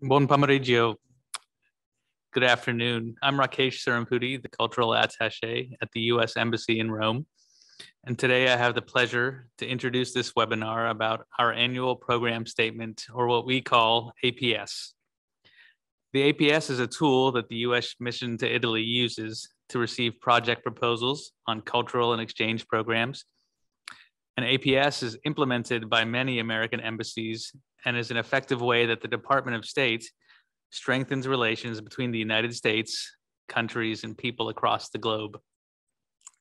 Buon pomeriggio. Good afternoon. I'm Rakesh Sarampudi, the cultural attaché at the U.S. Embassy in Rome. And today I have the pleasure to introduce this webinar about our annual program statement, or what we call APS. The APS is a tool that the U.S. Mission to Italy uses to receive project proposals on cultural and exchange programs and APS is implemented by many American embassies and is an effective way that the Department of State strengthens relations between the United States, countries, and people across the globe.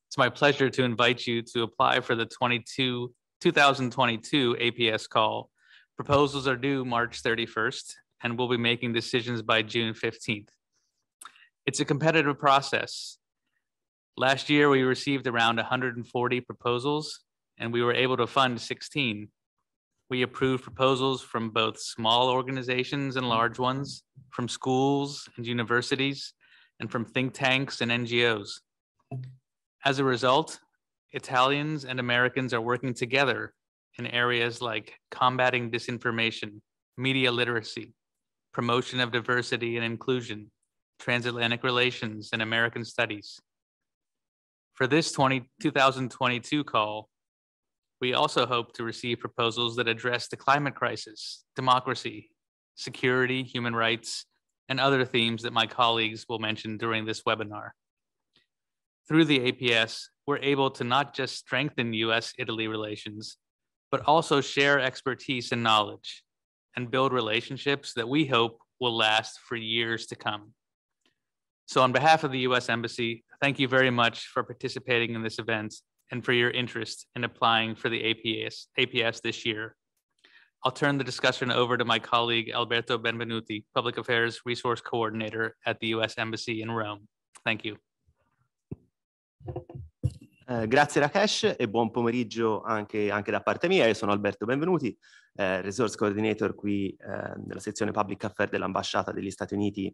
It's my pleasure to invite you to apply for the 22, 2022 APS call. Proposals are due March 31st, and we'll be making decisions by June 15th. It's a competitive process. Last year, we received around 140 proposals, and we were able to fund 16. We approved proposals from both small organizations and large ones, from schools and universities, and from think tanks and NGOs. As a result, Italians and Americans are working together in areas like combating disinformation, media literacy, promotion of diversity and inclusion, transatlantic relations, and American studies. For this 20, 2022 call, we also hope to receive proposals that address the climate crisis, democracy, security, human rights, and other themes that my colleagues will mention during this webinar. Through the APS, we're able to not just strengthen US-Italy relations, but also share expertise and knowledge and build relationships that we hope will last for years to come. So on behalf of the US Embassy, thank you very much for participating in this event and for your interest in applying for the APS, APS this year. I'll turn the discussion over to my colleague, Alberto Benvenuti, Public Affairs Resource Coordinator at the U.S. Embassy in Rome. Thank you. Eh, grazie Rakesh e buon pomeriggio anche, anche, da parte mia. Io sono Alberto Benvenuti, eh, Resource Coordinator qui eh, nella sezione Public Affairs dell'Ambasciata degli Stati Uniti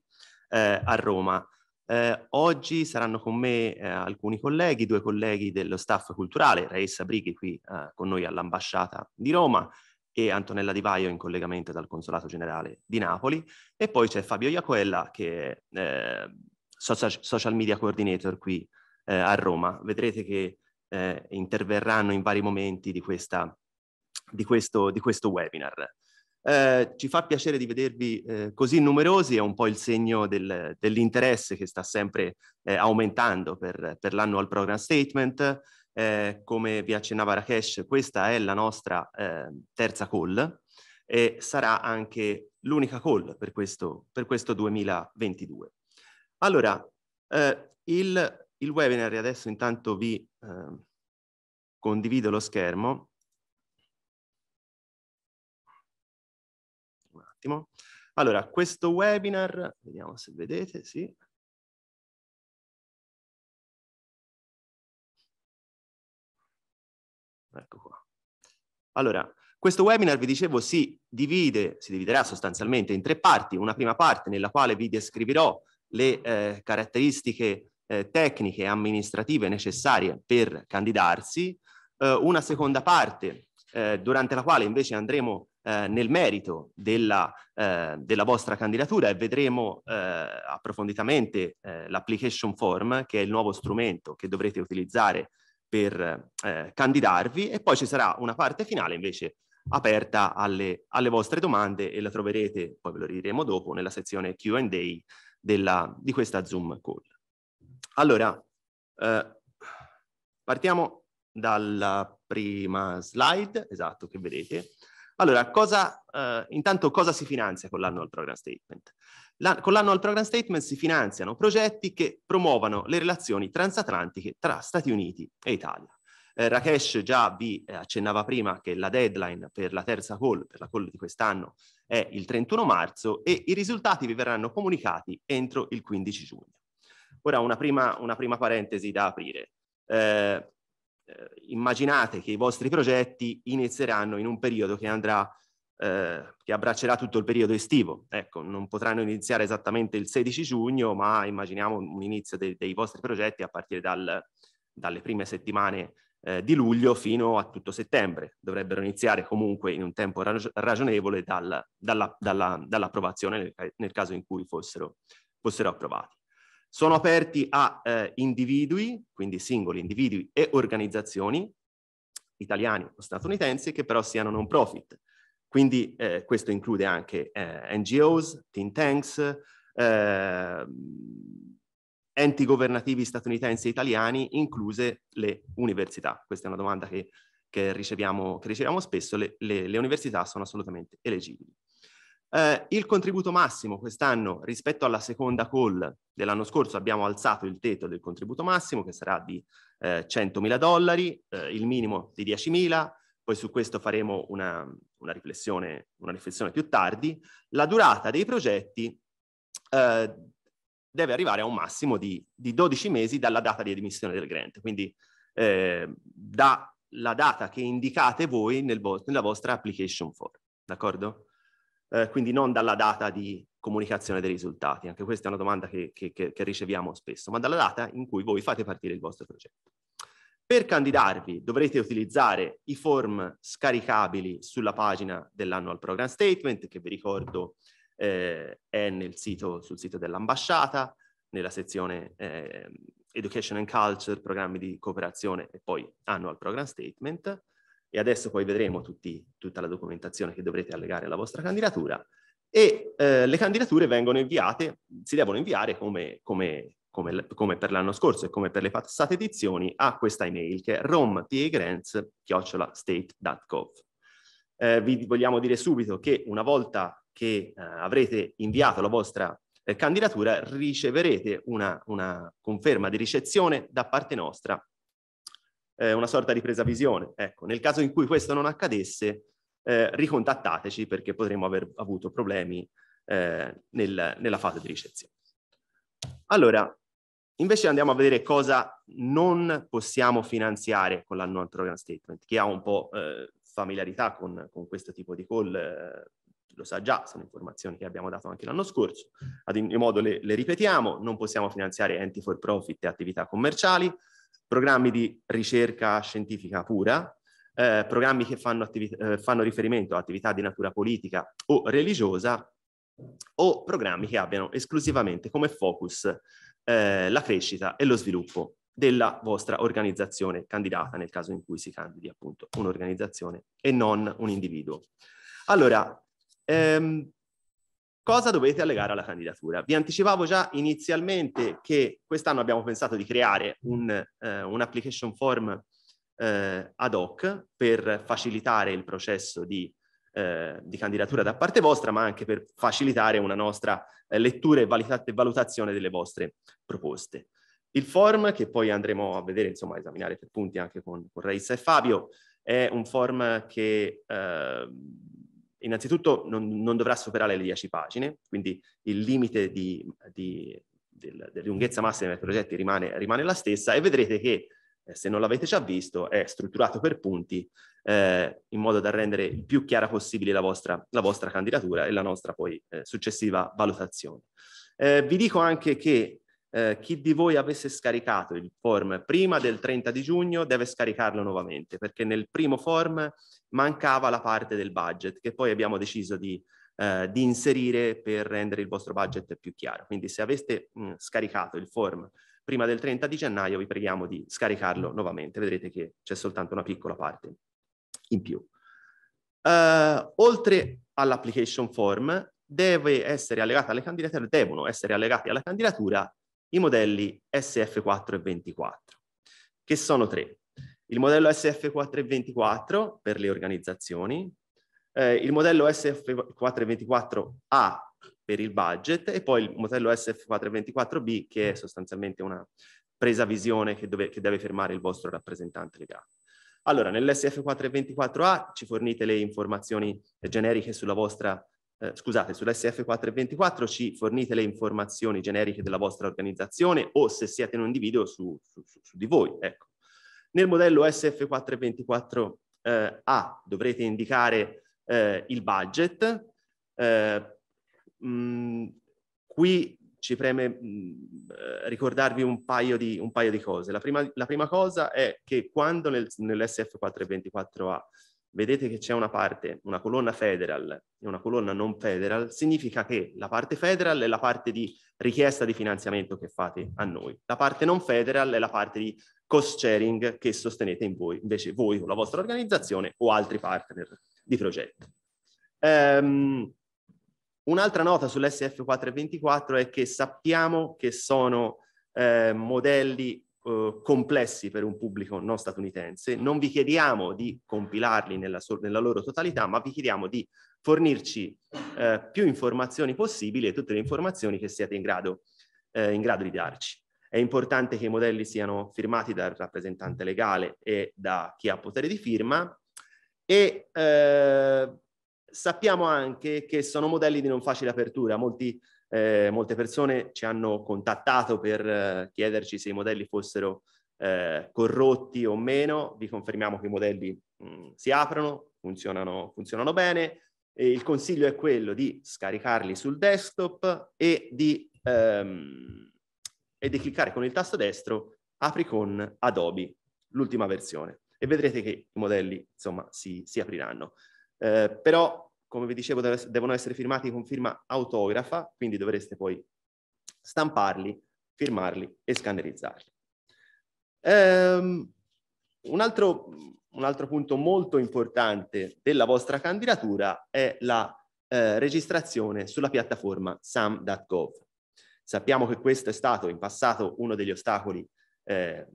eh, a Roma. Eh, oggi saranno con me eh, alcuni colleghi, due colleghi dello staff culturale, Raissa Brighi qui eh, con noi all'ambasciata di Roma e Antonella Di Vaio in collegamento dal Consolato Generale di Napoli e poi c'è Fabio Iacoella che è ehm, social, social, media coordinator qui ehm, a Roma. Vedrete che ehm, interverranno in vari momenti di, questa, di, questo, di questo webinar. Eh, ci fa piacere di vedervi eh, così numerosi, è un po' il segno del, dell'interesse che sta sempre eh, aumentando per, per l'annual program statement. Eh, come vi accennava Rakesh, questa è la nostra ehm, terza call e sarà anche l'unica call per questo, per questo 2022. Allora, eh, il, il, webinar adesso intanto vi ehm, condivido lo schermo attimo. Allora, questo webinar, vediamo se vedete, sì. Ecco qua. Allora, questo webinar, vi dicevo, si divide, si dividerà sostanzialmente in tre parti. Una prima parte nella quale vi descriverò le eh, caratteristiche eh, tecniche e amministrative necessarie per candidarsi, eh, una seconda parte eh, durante la quale invece andremo eh, nel merito della, eh, della, vostra candidatura e vedremo eh, approfonditamente eh, l'application form, che è il nuovo strumento che dovrete utilizzare per candidarvi e poi ci sarà una parte finale invece aperta alle, alle vostre domande e la troverete, poi ve lo diremo dopo, nella sezione Q&A di questa Zoom call. Allora, eh, partiamo dalla prima slide, esatto, che vedete, allora, cosa, eh, intanto cosa si finanzia con l'annual program statement? La, con l'annual program statement si finanziano progetti che promuovano le relazioni transatlantiche tra Stati Uniti e Italia. Eh, Rakesh già vi eh, accennava prima che la deadline per la terza call, per la call di quest'anno, è il 31 marzo e i risultati vi verranno comunicati entro il 15 giugno. Ora una prima, una prima parentesi da aprire. Eh, eh, immaginate che i vostri progetti inizieranno in un periodo che andrà eh, che abbraccerà tutto il periodo estivo. Ecco, non potranno iniziare esattamente il 16 giugno, ma immaginiamo un inizio dei, dei vostri progetti a partire dal, dalle prime settimane eh, di luglio fino a tutto settembre. Dovrebbero iniziare comunque in un tempo rag ragionevole dal, dall'approvazione dalla, dall nel, nel, caso in cui fossero, fossero approvati. Sono aperti a eh, individui, quindi singoli individui e organizzazioni italiani o statunitensi che però siano non profit. Quindi eh, questo include anche eh, NGOs, think tanks, eh, enti governativi statunitensi e italiani, incluse le università. Questa è una domanda che, che, riceviamo, che riceviamo, spesso, le, le, le università sono assolutamente elegibili. Eh, il contributo massimo quest'anno rispetto alla seconda call dell'anno scorso abbiamo alzato il tetto del contributo massimo che sarà di eh, 100.000 dollari, eh, il minimo di 10.000, poi su questo faremo una, una, riflessione, una riflessione più tardi. La durata dei progetti eh, deve arrivare a un massimo di, di 12 mesi dalla data di emissione del grant, quindi eh, dalla data che indicate voi nel vo- nella vostra application form, d'accordo? eh, quindi non dalla data di comunicazione dei risultati. Anche questa è una domanda che, che, che, riceviamo spesso, ma dalla data in cui voi fate partire il vostro progetto. Per candidarvi dovrete utilizzare i form scaricabili sulla pagina dell'annual program statement, che vi ricordo eh, è nel sito, sul sito dell'ambasciata, nella sezione eh, Education and Culture, programmi di cooperazione e poi annual program statement e adesso poi vedremo tutti, tutta la documentazione che dovrete allegare alla vostra candidatura, e eh, le candidature vengono inviate, si devono inviare come, come, come, come per l'anno scorso e come per le passate edizioni a questa email che è rompagrants.state.gov. Eh, vi vogliamo dire subito che una volta che eh, avrete inviato la vostra eh, candidatura riceverete una, una conferma di ricezione da parte nostra eh, una sorta di presa visione. Ecco, nel caso in cui questo non accadesse, eh, ricontattateci perché potremmo aver avuto problemi eh, nel, nella fase di ricezione. Allora, invece andiamo a vedere cosa non possiamo finanziare con la non program statement, che ha un po' eh, familiarità con, con, questo tipo di call eh, lo sa già, sono informazioni che abbiamo dato anche l'anno scorso. Ad ogni modo le, le, ripetiamo, non possiamo finanziare enti for profit e attività commerciali, programmi di ricerca scientifica pura, eh, programmi che fanno, eh, fanno riferimento a attività di natura politica o religiosa o programmi che abbiano esclusivamente come focus eh, la crescita e lo sviluppo della vostra organizzazione candidata nel caso in cui si candidi appunto un'organizzazione e non un individuo. Allora, ehm, Cosa dovete allegare alla candidatura? Vi anticipavo già inizialmente che quest'anno abbiamo pensato di creare un, eh, un application form eh, ad hoc per facilitare il processo di, eh, di, candidatura da parte vostra, ma anche per facilitare una nostra eh, lettura e, valuta e valutazione delle vostre proposte. Il form, che poi andremo a vedere, insomma, a esaminare per punti anche con, con Raissa e Fabio, è un form che eh, Innanzitutto non, non, dovrà superare le 10 pagine, quindi il limite di, di, del, della lunghezza massima dei progetti rimane, rimane, la stessa e vedrete che, eh, se non l'avete già visto, è strutturato per punti eh, in modo da rendere il più chiara possibile la vostra, la vostra candidatura e la nostra poi eh, successiva valutazione. Eh, vi dico anche che eh, chi di voi avesse scaricato il form prima del 30 di giugno deve scaricarlo nuovamente perché nel primo form mancava la parte del budget che poi abbiamo deciso di, eh, di inserire per rendere il vostro budget più chiaro. Quindi se aveste mh, scaricato il form prima del 30 di gennaio vi preghiamo di scaricarlo nuovamente, vedrete che c'è soltanto una piccola parte in più. Uh, oltre all'application form deve essere allegata alle candidature, devono essere allegati alla candidatura i modelli SF4 e 24, che sono tre. Il modello SF4 e 24 per le organizzazioni, eh, il modello SF4 e 24 A per il budget e poi il modello SF4 e 24 B che è sostanzialmente una presa visione che, dove, che deve firmare il vostro rappresentante legale. Allora, nell'SF4 e 24A ci fornite le informazioni generiche sulla vostra eh, scusate, sull'SF424 ci fornite le informazioni generiche della vostra organizzazione o se siete in un individuo su, su, su di voi. Ecco. Nel modello SF424A eh, dovrete indicare eh, il budget. Mh, eh, mm, qui ci preme mh, mm, ricordarvi un paio, di, un paio di cose. La prima, la prima, cosa è che quando nel, nell'SF424A vedete che c'è una parte, una colonna federal e una colonna non federal, significa che la parte federal è la parte di richiesta di finanziamento che fate a noi, la parte non federal è la parte di cost sharing che sostenete in voi, invece voi o la vostra organizzazione o altri partner di progetto. Um, Un'altra nota sull'SF424 è che sappiamo che sono eh, modelli eh, complessi per un pubblico non statunitense, non vi chiediamo di compilarli nella, so nella loro totalità, ma vi chiediamo di fornirci eh, più informazioni possibili e tutte le informazioni che siate in grado, eh, in grado di darci. È importante che i modelli siano firmati dal rappresentante legale e da chi ha potere di firma e eh, sappiamo anche che sono modelli di non facile apertura. Molti eh, molte persone ci hanno contattato per eh, chiederci se i modelli fossero eh, corrotti o meno, vi confermiamo che i modelli mh, mm, si aprono, funzionano, funzionano bene, e il consiglio è quello di scaricarli sul desktop e di, ehm, e di cliccare con il tasto destro apri con Adobe, l'ultima versione, e vedrete che i modelli insomma si, si apriranno. Eh, però come vi dicevo devono essere firmati con firma autografa, quindi dovreste poi stamparli, firmarli e scannerizzarli. Um, un, altro, un, altro, punto molto importante della vostra candidatura è la eh, registrazione sulla piattaforma sam.gov. Sappiamo che questo è stato in passato uno degli ostacoli eh,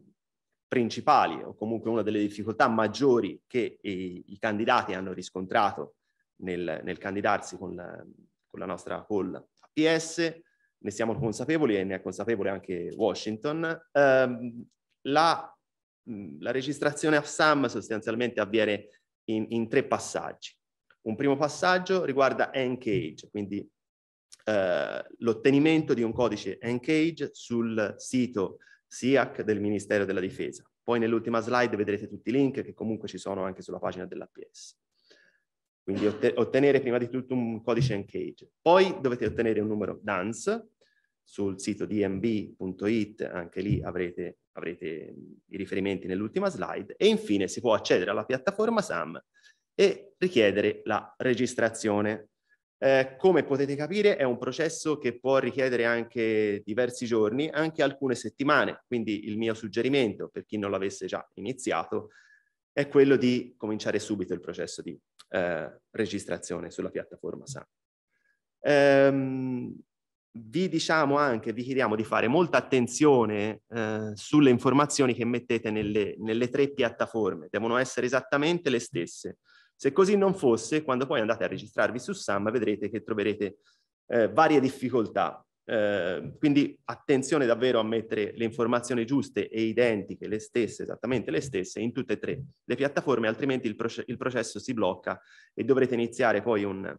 principali o comunque una delle difficoltà maggiori che i, i candidati hanno riscontrato nel, nel candidarsi con la, con la nostra call APS, ne siamo consapevoli e ne è consapevole anche Washington. Ehm, la, la, registrazione a SAM sostanzialmente avviene in, in, tre passaggi. Un primo passaggio riguarda Encage, quindi eh, l'ottenimento di un codice Encage sul sito SIAC del Ministero della Difesa. Poi nell'ultima slide vedrete tutti i link che comunque ci sono anche sulla pagina dell'APS. Quindi ottenere prima di tutto un codice Encage. Poi dovete ottenere un numero DANS sul sito dmb.it, anche lì avrete, avrete i riferimenti nell'ultima slide. E infine si può accedere alla piattaforma SAM e richiedere la registrazione. Eh, come potete capire è un processo che può richiedere anche diversi giorni, anche alcune settimane, quindi il mio suggerimento per chi non l'avesse già iniziato è quello di cominciare subito il processo di eh, registrazione sulla piattaforma SAN. Ehm, vi diciamo anche, vi chiediamo di fare molta attenzione eh, sulle informazioni che mettete nelle, nelle tre piattaforme, devono essere esattamente le stesse. Se così non fosse, quando poi andate a registrarvi su SAM vedrete che troverete eh, varie difficoltà. Eh, quindi attenzione davvero a mettere le informazioni giuste e identiche, le stesse, esattamente le stesse, in tutte e tre le piattaforme, altrimenti il, proce il processo si blocca e dovrete iniziare poi un,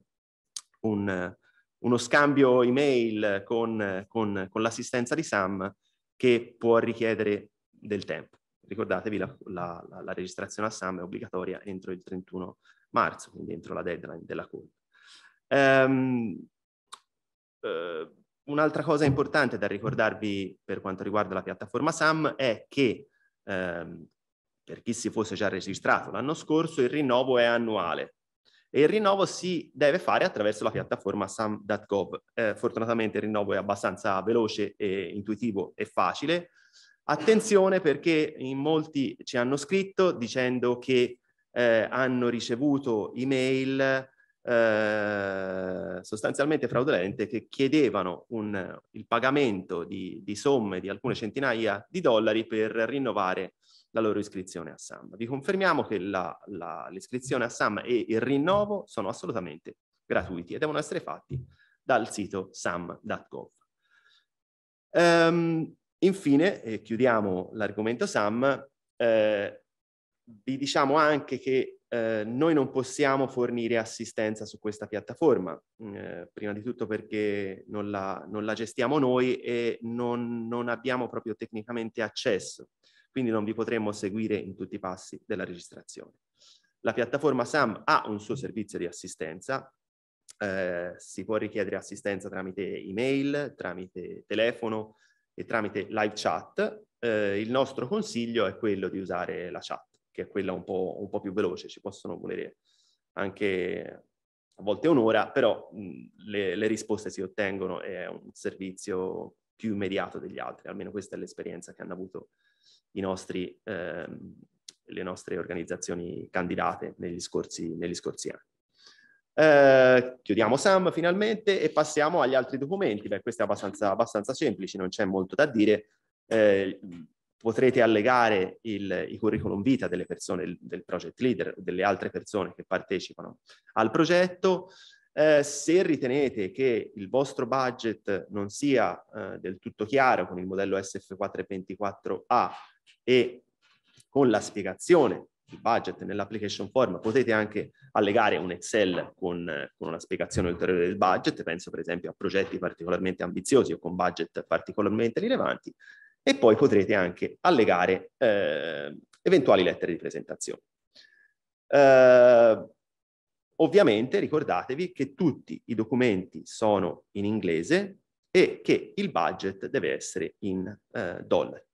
un, uno scambio email con, con, con l'assistenza di SAM che può richiedere del tempo. Ricordatevi, la, la, la registrazione a SAM è obbligatoria entro il 31 marzo, quindi entro la deadline della call. Um, ehm, uh, eh, Un'altra cosa importante da ricordarvi per quanto riguarda la piattaforma SAM è che ehm, per chi si fosse già registrato l'anno scorso il rinnovo è annuale e il rinnovo si deve fare attraverso la piattaforma sam.gov. Eh, fortunatamente il rinnovo è abbastanza veloce, e intuitivo e facile. Attenzione perché in molti ci hanno scritto dicendo che eh, hanno ricevuto email eh, sostanzialmente fraudolente che chiedevano un, il pagamento di, di, somme di alcune centinaia di dollari per rinnovare la loro iscrizione a SAM. Vi confermiamo che la, la, l'iscrizione a SAM e il rinnovo sono assolutamente gratuiti e devono essere fatti dal sito sam.gov. Um, ehm, infine, e chiudiamo l'argomento SAM, eh, vi diciamo anche che eh, noi non possiamo fornire assistenza su questa piattaforma, mm, eh, prima di tutto perché non la, non la gestiamo noi e non, non, abbiamo proprio tecnicamente accesso, quindi non vi potremmo seguire in tutti i passi della registrazione. La piattaforma SAM ha un suo servizio di assistenza, eh, si può richiedere assistenza tramite email, tramite telefono e tramite live chat. Eh, il nostro consiglio è quello di usare la chat che è quella un po', un po più veloce, ci possono volere anche a volte un'ora, però mh, le, le, risposte si ottengono e è un servizio più immediato degli altri, almeno questa è l'esperienza che hanno avuto i nostri, ehm, le nostre organizzazioni candidate negli scorsi, negli scorsi anni. Eh, chiudiamo SAM finalmente e passiamo agli altri documenti. Beh, questo è abbastanza, abbastanza semplice, non c'è molto da dire. Eh, potrete allegare il, i curriculum vita delle persone, del project leader, delle altre persone che partecipano al progetto. Eh, se ritenete che il vostro budget non sia eh, del tutto chiaro con il modello SF424A e con la spiegazione il budget nell'application form, potete anche allegare un Excel con, con, una spiegazione ulteriore del budget, penso per esempio a progetti particolarmente ambiziosi o con budget particolarmente rilevanti, e poi potrete anche allegare eh, eventuali lettere di presentazione. Eh, ovviamente ricordatevi che tutti i documenti sono in inglese e che il budget deve essere in eh, dollari.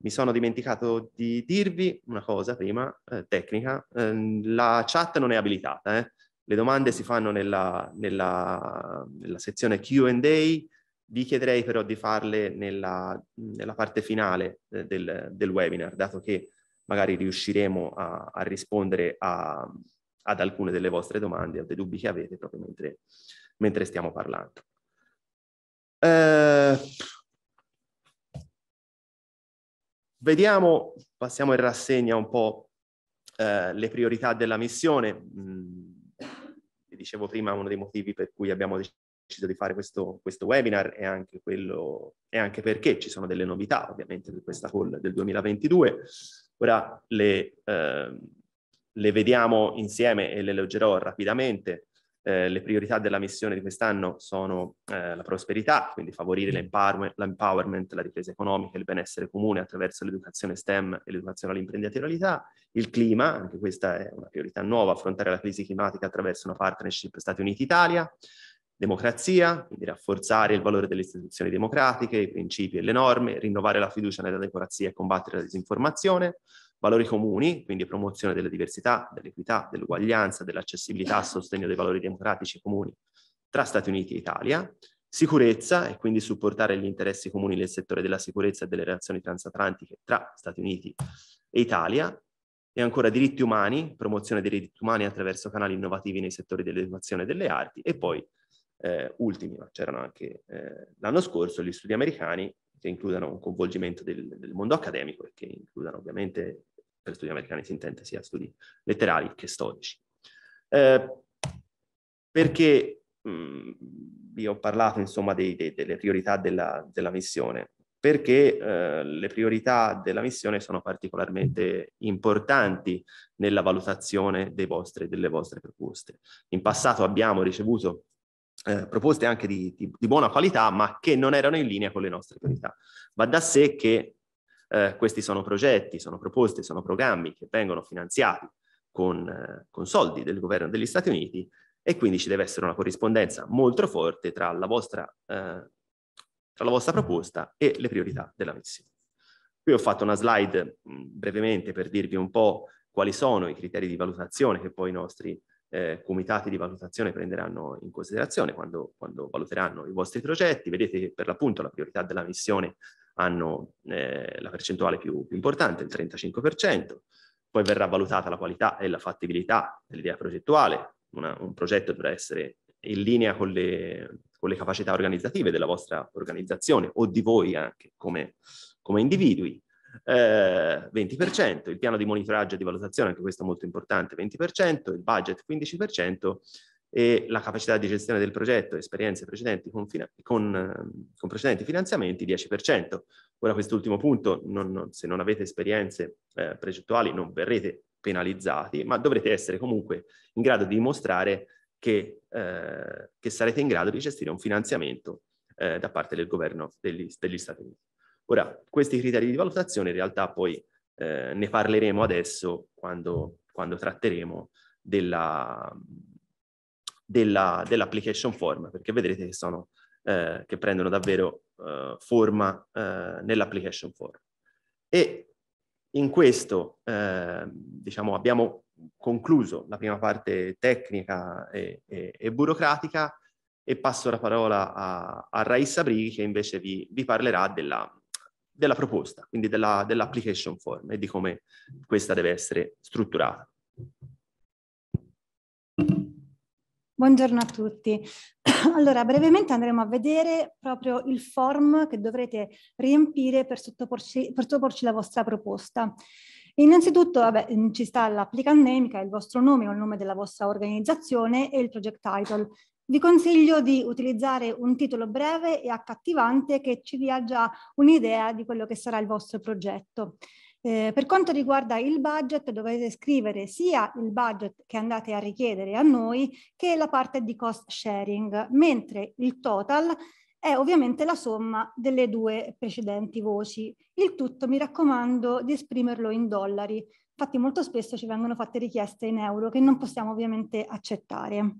Mi sono dimenticato di dirvi una cosa prima, eh, tecnica, ehm, la chat non è abilitata, eh. le domande si fanno nella, nella, nella sezione Q&A, vi chiederei però di farle nella, nella parte finale eh, del, del, webinar, dato che magari riusciremo a, a rispondere a, ad alcune delle vostre domande o dei dubbi che avete proprio mentre, mentre stiamo parlando. Eh, vediamo, passiamo in rassegna un po' eh, le priorità della missione. Mm, vi dicevo prima, uno dei motivi per cui abbiamo deciso deciso di fare questo, questo webinar e anche, quello, e anche, perché ci sono delle novità ovviamente di questa call del 2022. Ora le, eh, le vediamo insieme e le leggerò rapidamente. Eh, le priorità della missione di quest'anno sono eh, la prosperità, quindi favorire l'empowerment, la ripresa economica e il benessere comune attraverso l'educazione STEM e l'educazione all'imprenditorialità, il clima, anche questa è una priorità nuova, affrontare la crisi climatica attraverso una partnership Stati Uniti-Italia, democrazia, quindi rafforzare il valore delle istituzioni democratiche, i principi e le norme, rinnovare la fiducia nella democrazia e combattere la disinformazione, valori comuni, quindi promozione della diversità, dell'equità, dell'uguaglianza, dell'accessibilità a sostegno dei valori democratici comuni tra Stati Uniti e Italia, sicurezza e quindi supportare gli interessi comuni nel settore della sicurezza e delle relazioni transatlantiche tra Stati Uniti e Italia, e ancora diritti umani, promozione dei diritti umani attraverso canali innovativi nei settori dell'educazione e delle arti, e poi eh, ultimi, ma c'erano anche eh, l'anno scorso gli studi americani che includano un coinvolgimento del, del mondo accademico e che includano ovviamente, per studi americani si intende sia studi letterari che storici. Eh, perché mh, mm, vi ho parlato insomma dei, dei, delle priorità della, della missione? perché eh, le priorità della missione sono particolarmente importanti nella valutazione vostri, delle vostre proposte. In passato abbiamo ricevuto eh, proposte anche di, di, di, buona qualità, ma che non erano in linea con le nostre priorità. Va da sé che eh, questi sono progetti, sono proposte, sono programmi che vengono finanziati con, eh, con, soldi del governo degli Stati Uniti e quindi ci deve essere una corrispondenza molto forte tra la vostra, eh, tra la vostra proposta e le priorità della missione. Qui ho fatto una slide mh, mm, brevemente per dirvi un po' quali sono i criteri di valutazione che poi i nostri eh, comitati di valutazione prenderanno in considerazione quando, quando, valuteranno i vostri progetti. Vedete che per l'appunto la priorità della missione hanno eh, la percentuale più, più importante, il 35%, poi verrà valutata la qualità e la fattibilità dell'idea progettuale, una, un progetto dovrà essere in linea con le, con le, capacità organizzative della vostra organizzazione o di voi anche come, come individui eh, 20%, il piano di monitoraggio e di valutazione, anche questo è molto importante, 20%, il budget 15% e la capacità di gestione del progetto, esperienze precedenti con, con, ehm, con precedenti finanziamenti 10%. Ora quest'ultimo punto, non, non, se non avete esperienze eh, progettuali non verrete penalizzati, ma dovrete essere comunque in grado di dimostrare che, eh, che sarete in grado di gestire un finanziamento eh, da parte del governo degli, degli Stati Uniti. Ora, questi criteri di valutazione in realtà poi eh, ne parleremo adesso quando, quando tratteremo della, della, dell'application form, perché vedrete che, sono, eh, che prendono davvero eh, forma eh, nell'application form. E in questo eh, diciamo, abbiamo concluso la prima parte tecnica e, e, e burocratica e passo la parola a, a Raissa Brighi che invece vi, vi parlerà della, della proposta, quindi della, dell'application form e di come questa deve essere strutturata. Buongiorno a tutti. Allora, brevemente andremo a vedere proprio il form che dovrete riempire per sottoporci, per sottoporci la vostra proposta. Innanzitutto vabbè, mm, ci sta l'applicant name, che è il vostro nome o il nome della vostra organizzazione, e il project title, vi consiglio di utilizzare un titolo breve e accattivante che ci dia già un'idea di quello che sarà il vostro progetto. Eh, per quanto riguarda il budget, dovete scrivere sia il budget che andate a richiedere a noi che la parte di cost sharing, mentre il total è ovviamente la somma delle due precedenti voci. Il tutto mi raccomando di esprimerlo in dollari, Infatti molto spesso ci vengono fatte richieste in euro che non possiamo ovviamente accettare.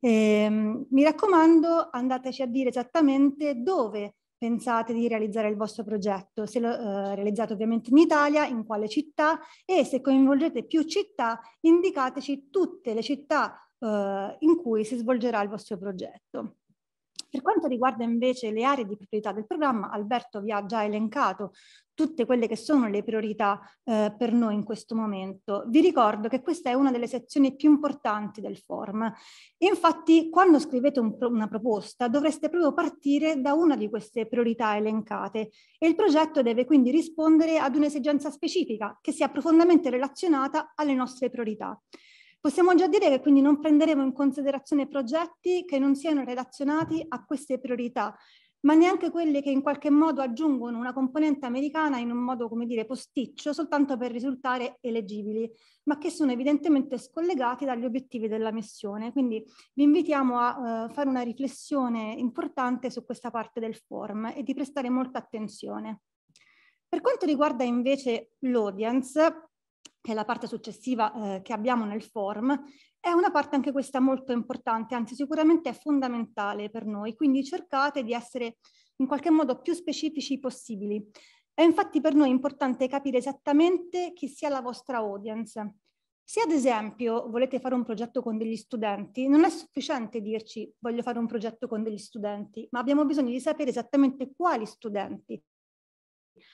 E, ehm, mi raccomando, andateci a dire esattamente dove pensate di realizzare il vostro progetto, se lo eh, realizzate ovviamente in Italia, in quale città e se coinvolgete più città, indicateci tutte le città eh, in cui si svolgerà il vostro progetto. Per quanto riguarda invece le aree di priorità del programma, Alberto vi ha già elencato tutte quelle che sono le priorità eh, per noi in questo momento. Vi ricordo che questa è una delle sezioni più importanti del form infatti quando scrivete un, una proposta dovreste proprio partire da una di queste priorità elencate e il progetto deve quindi rispondere ad un'esigenza specifica che sia profondamente relazionata alle nostre priorità. Possiamo già dire che quindi non prenderemo in considerazione progetti che non siano relazionati a queste priorità, ma neanche quelli che in qualche modo aggiungono una componente americana in un modo, come dire, posticcio, soltanto per risultare elegibili, ma che sono evidentemente scollegati dagli obiettivi della missione. Quindi vi invitiamo a uh, fare una riflessione importante su questa parte del form e di prestare molta attenzione. Per quanto riguarda invece l'audience, che è la parte successiva eh, che abbiamo nel form, è una parte anche questa molto importante, anzi sicuramente è fondamentale per noi, quindi cercate di essere in qualche modo più specifici possibili. È infatti per noi importante capire esattamente chi sia la vostra audience. Se ad esempio volete fare un progetto con degli studenti, non è sufficiente dirci voglio fare un progetto con degli studenti, ma abbiamo bisogno di sapere esattamente quali studenti,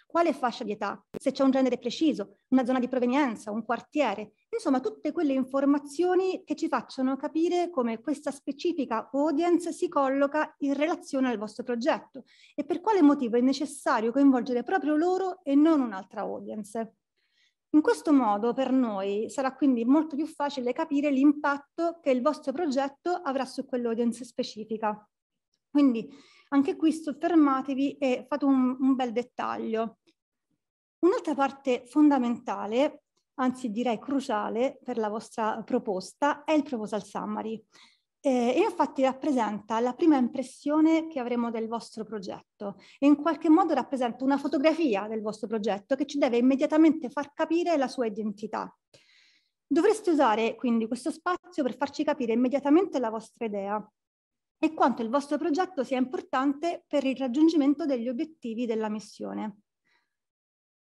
quale fascia di età, se c'è un genere preciso, una zona di provenienza, un quartiere, insomma tutte quelle informazioni che ci facciano capire come questa specifica audience si colloca in relazione al vostro progetto e per quale motivo è necessario coinvolgere proprio loro e non un'altra audience. In questo modo per noi sarà quindi molto più facile capire l'impatto che il vostro progetto avrà su quell'audience specifica. Quindi anche qui soffermatevi e fate un, un bel dettaglio. Un'altra parte fondamentale, anzi direi cruciale per la vostra proposta, è il proposal summary. Eh, e infatti rappresenta la prima impressione che avremo del vostro progetto e in qualche modo rappresenta una fotografia del vostro progetto che ci deve immediatamente far capire la sua identità. Dovreste usare quindi questo spazio per farci capire immediatamente la vostra idea e quanto il vostro progetto sia importante per il raggiungimento degli obiettivi della missione.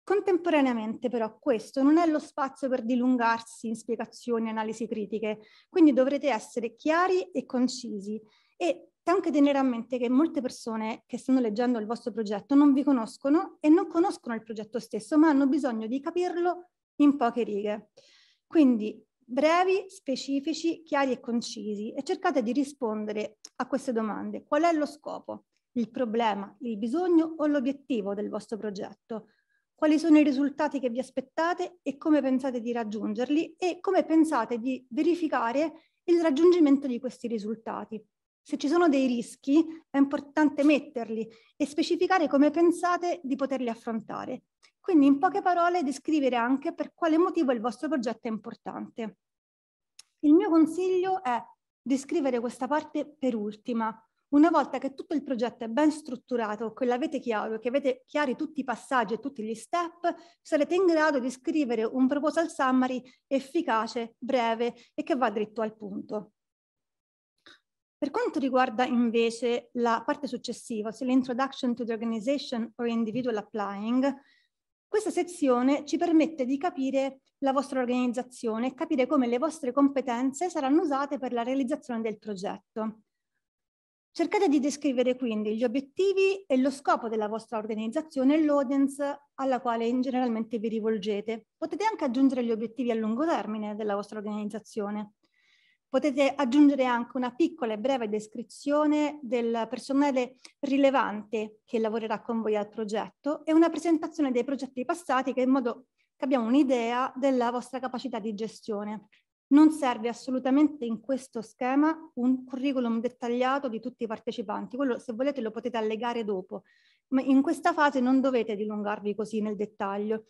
Contemporaneamente però questo non è lo spazio per dilungarsi in spiegazioni e analisi critiche, quindi dovrete essere chiari e concisi e anche tenere a mente che molte persone che stanno leggendo il vostro progetto non vi conoscono e non conoscono il progetto stesso, ma hanno bisogno di capirlo in poche righe. Quindi brevi, specifici, chiari e concisi e cercate di rispondere a queste domande. Qual è lo scopo, il problema, il bisogno o l'obiettivo del vostro progetto? Quali sono i risultati che vi aspettate e come pensate di raggiungerli e come pensate di verificare il raggiungimento di questi risultati? Se ci sono dei rischi è importante metterli e specificare come pensate di poterli affrontare. Quindi in poche parole descrivere anche per quale motivo il vostro progetto è importante. Il mio consiglio è di scrivere questa parte per ultima. Una volta che tutto il progetto è ben strutturato, che l'avete chiaro, che avete chiari tutti i passaggi e tutti gli step, sarete in grado di scrivere un proposal summary efficace, breve e che va dritto al punto. Per quanto riguarda invece la parte successiva, se l'introduction to the organization or individual applying, questa sezione ci permette di capire la vostra organizzazione e capire come le vostre competenze saranno usate per la realizzazione del progetto. Cercate di descrivere quindi gli obiettivi e lo scopo della vostra organizzazione e l'audience alla quale generalmente vi rivolgete. Potete anche aggiungere gli obiettivi a lungo termine della vostra organizzazione potete aggiungere anche una piccola e breve descrizione del personale rilevante che lavorerà con voi al progetto e una presentazione dei progetti passati che in modo che abbiamo un'idea della vostra capacità di gestione. Non serve assolutamente in questo schema un curriculum dettagliato di tutti i partecipanti, quello se volete lo potete allegare dopo, ma in questa fase non dovete dilungarvi così nel dettaglio.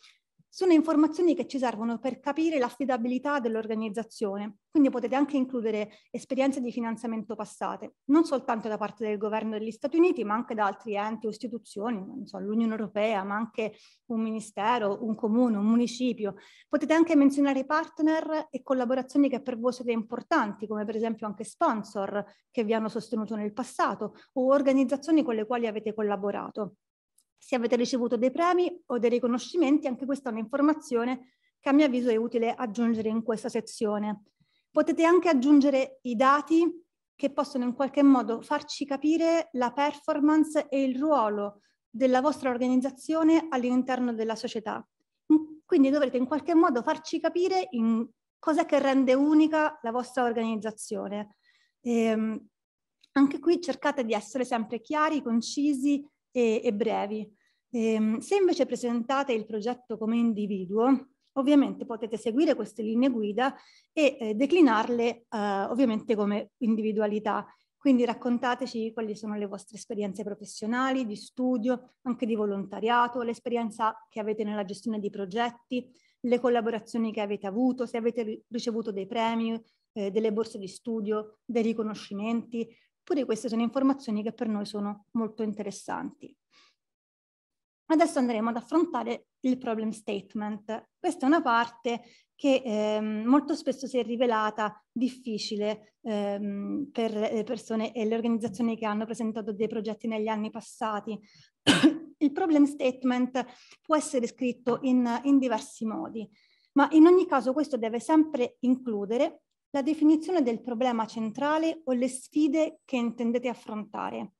Sono informazioni che ci servono per capire l'affidabilità dell'organizzazione, quindi potete anche includere esperienze di finanziamento passate, non soltanto da parte del governo degli Stati Uniti, ma anche da altri enti o istituzioni, non so, l'Unione Europea, ma anche un ministero, un comune, un municipio. Potete anche menzionare partner e collaborazioni che per voi siete importanti, come per esempio anche sponsor che vi hanno sostenuto nel passato o organizzazioni con le quali avete collaborato se avete ricevuto dei premi o dei riconoscimenti, anche questa è un'informazione che a mio avviso è utile aggiungere in questa sezione. Potete anche aggiungere i dati che possono in qualche modo farci capire la performance e il ruolo della vostra organizzazione all'interno della società. Mm, quindi dovrete in qualche modo farci capire in cosa che rende unica la vostra organizzazione. Ehm, anche qui cercate di essere sempre chiari, concisi e, e brevi. Eh, se invece presentate il progetto come individuo, ovviamente potete seguire queste linee guida e eh, declinarle eh, ovviamente come individualità. Quindi raccontateci quali sono le vostre esperienze professionali, di studio, anche di volontariato, l'esperienza che avete nella gestione di progetti, le collaborazioni che avete avuto, se avete ricevuto dei premi, eh, delle borse di studio, dei riconoscimenti. Pure queste sono informazioni che per noi sono molto interessanti. Adesso andremo ad affrontare il problem statement. Questa è una parte che ehm, molto spesso si è rivelata difficile ehm, per le persone e le organizzazioni che hanno presentato dei progetti negli anni passati. il problem statement può essere scritto in, in diversi modi, ma in ogni caso questo deve sempre includere la definizione del problema centrale o le sfide che intendete affrontare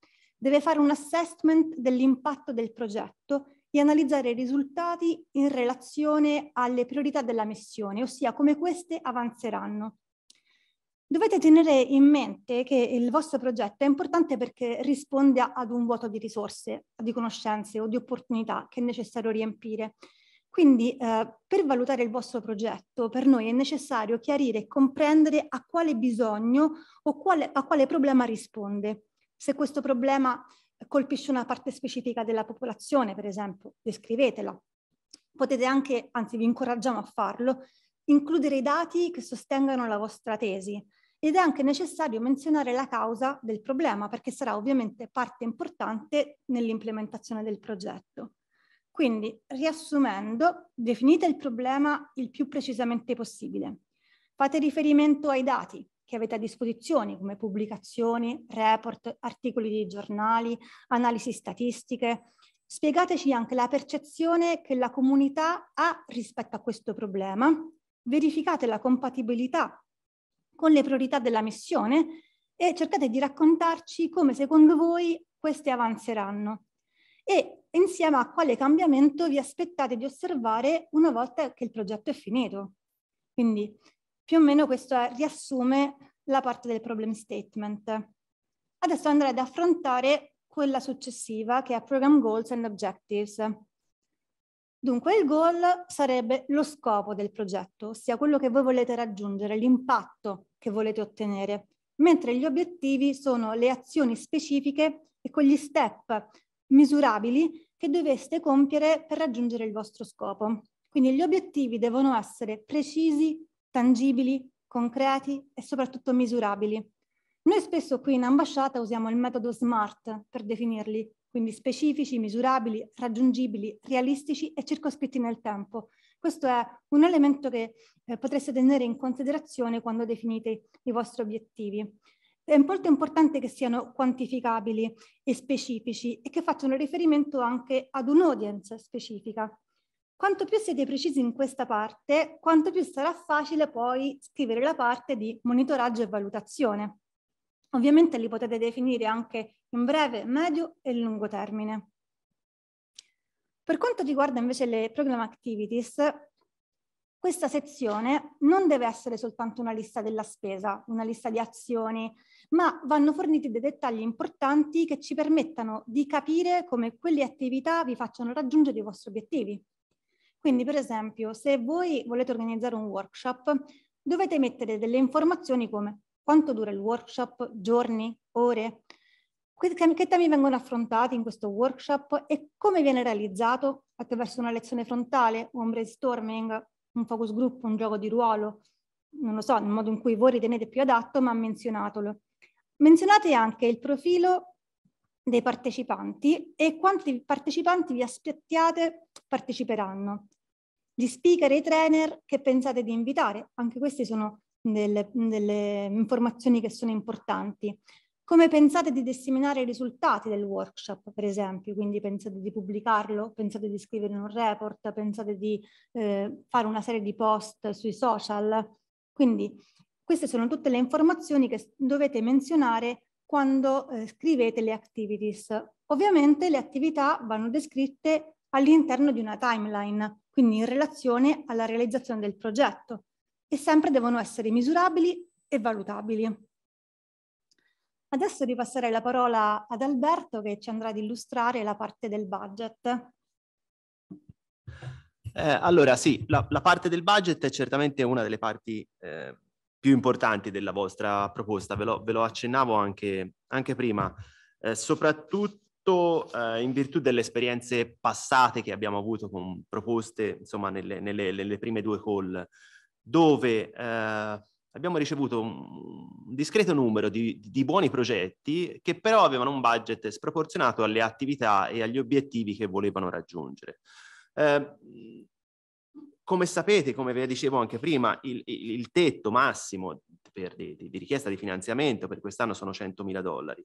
deve fare un assessment dell'impatto del progetto e analizzare i risultati in relazione alle priorità della missione, ossia come queste avanzeranno. Dovete tenere in mente che il vostro progetto è importante perché risponde ad un vuoto di risorse, di conoscenze o di opportunità che è necessario riempire. Quindi eh, per valutare il vostro progetto per noi è necessario chiarire e comprendere a quale bisogno o quale, a quale problema risponde. Se questo problema colpisce una parte specifica della popolazione, per esempio, descrivetela. Potete anche, anzi vi incoraggiamo a farlo, includere i dati che sostengano la vostra tesi ed è anche necessario menzionare la causa del problema perché sarà ovviamente parte importante nell'implementazione del progetto. Quindi, riassumendo, definite il problema il più precisamente possibile. Fate riferimento ai dati, che avete a disposizione come pubblicazioni, report, articoli di giornali, analisi statistiche. Spiegateci anche la percezione che la comunità ha rispetto a questo problema, verificate la compatibilità con le priorità della missione e cercate di raccontarci come secondo voi queste avanzeranno e insieme a quale cambiamento vi aspettate di osservare una volta che il progetto è finito. Quindi più o meno questo è, eh, riassume la parte del problem statement. Adesso andrei ad affrontare quella successiva che è Program Goals and Objectives. Dunque il goal sarebbe lo scopo del progetto, ossia quello che voi volete raggiungere, l'impatto che volete ottenere, mentre gli obiettivi sono le azioni specifiche e quegli step misurabili che doveste compiere per raggiungere il vostro scopo. Quindi gli obiettivi devono essere precisi tangibili, concreti e soprattutto misurabili. Noi spesso qui in ambasciata usiamo il metodo SMART per definirli, quindi specifici, misurabili, raggiungibili, realistici e circoscritti nel tempo. Questo è un elemento che eh, potreste tenere in considerazione quando definite i vostri obiettivi. È molto importante che siano quantificabili e specifici e che facciano riferimento anche ad un'audience specifica. Quanto più siete precisi in questa parte, quanto più sarà facile poi scrivere la parte di monitoraggio e valutazione. Ovviamente li potete definire anche in breve, medio e lungo termine. Per quanto riguarda invece le program activities, questa sezione non deve essere soltanto una lista della spesa, una lista di azioni, ma vanno forniti dei dettagli importanti che ci permettano di capire come quelle attività vi facciano raggiungere i vostri obiettivi. Quindi per esempio se voi volete organizzare un workshop dovete mettere delle informazioni come quanto dura il workshop, giorni, ore, che temi vengono affrontati in questo workshop e come viene realizzato attraverso una lezione frontale, un brainstorming, un focus group, un gioco di ruolo, non lo so, nel modo in cui voi ritenete più adatto, ma menzionatelo. Menzionate anche il profilo dei partecipanti e quanti partecipanti vi aspettiate parteciperanno. Gli speaker e i trainer che pensate di invitare, anche queste sono delle, delle informazioni che sono importanti. Come pensate di disseminare i risultati del workshop, per esempio? Quindi pensate di pubblicarlo, pensate di scrivere un report, pensate di eh, fare una serie di post sui social? Quindi queste sono tutte le informazioni che dovete menzionare quando eh, scrivete le activities. Ovviamente le attività vanno descritte all'interno di una timeline, quindi in relazione alla realizzazione del progetto e sempre devono essere misurabili e valutabili. Adesso ripasserei la parola ad Alberto che ci andrà ad illustrare la parte del budget. Eh, allora sì, la, la, parte del budget è certamente una delle parti eh, più importanti della vostra proposta, ve lo, ve lo accennavo anche, anche prima, eh, soprattutto eh, in virtù delle esperienze passate che abbiamo avuto con proposte, insomma, nelle, nelle, nelle prime due call, dove eh, abbiamo ricevuto un discreto numero di, di, buoni progetti che però avevano un budget sproporzionato alle attività e agli obiettivi che volevano raggiungere. Eh, come sapete, come vi dicevo anche prima, il, il, il tetto massimo per, di, di, richiesta di finanziamento per quest'anno sono 100.000 dollari,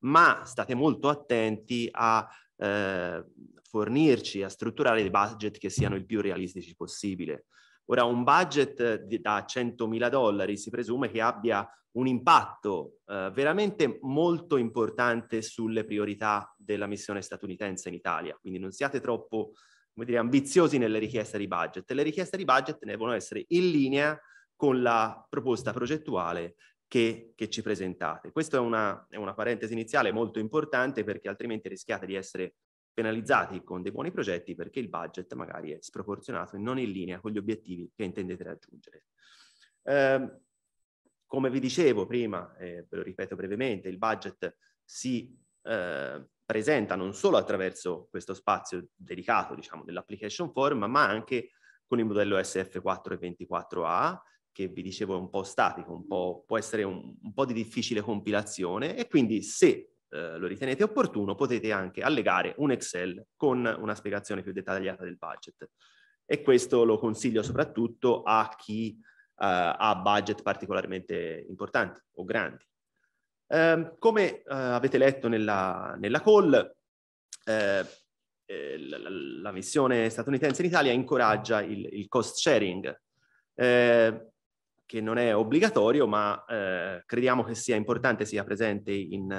ma state molto attenti a eh, fornirci, a strutturare dei budget che siano il più realistici possibile. Ora, un budget di, da 100.000 dollari si presume che abbia un impatto eh, veramente molto importante sulle priorità della missione statunitense in Italia, quindi non siate troppo come dire, ambiziosi nelle richieste di budget. Le richieste di budget devono essere in linea con la proposta progettuale che, che ci presentate. Questa è una, è una parentesi iniziale molto importante perché altrimenti rischiate di essere penalizzati con dei buoni progetti perché il budget magari è sproporzionato e non in linea con gli obiettivi che intendete raggiungere. Eh, come vi dicevo prima, eh, ve lo ripeto brevemente, il budget si eh, presenta non solo attraverso questo spazio dedicato diciamo, dell'application form, ma anche con il modello SF4 e 24A, che vi dicevo è un po' statico, un po', può essere un, un po' di difficile compilazione e quindi se eh, lo ritenete opportuno potete anche allegare un Excel con una spiegazione più dettagliata del budget. E questo lo consiglio soprattutto a chi eh, ha budget particolarmente importanti o grandi. Ehm, come eh, avete letto nella, nella call, eh, eh la, la, missione statunitense in Italia incoraggia il, il cost sharing, eh, che non è obbligatorio, ma eh, crediamo che sia importante sia presente in,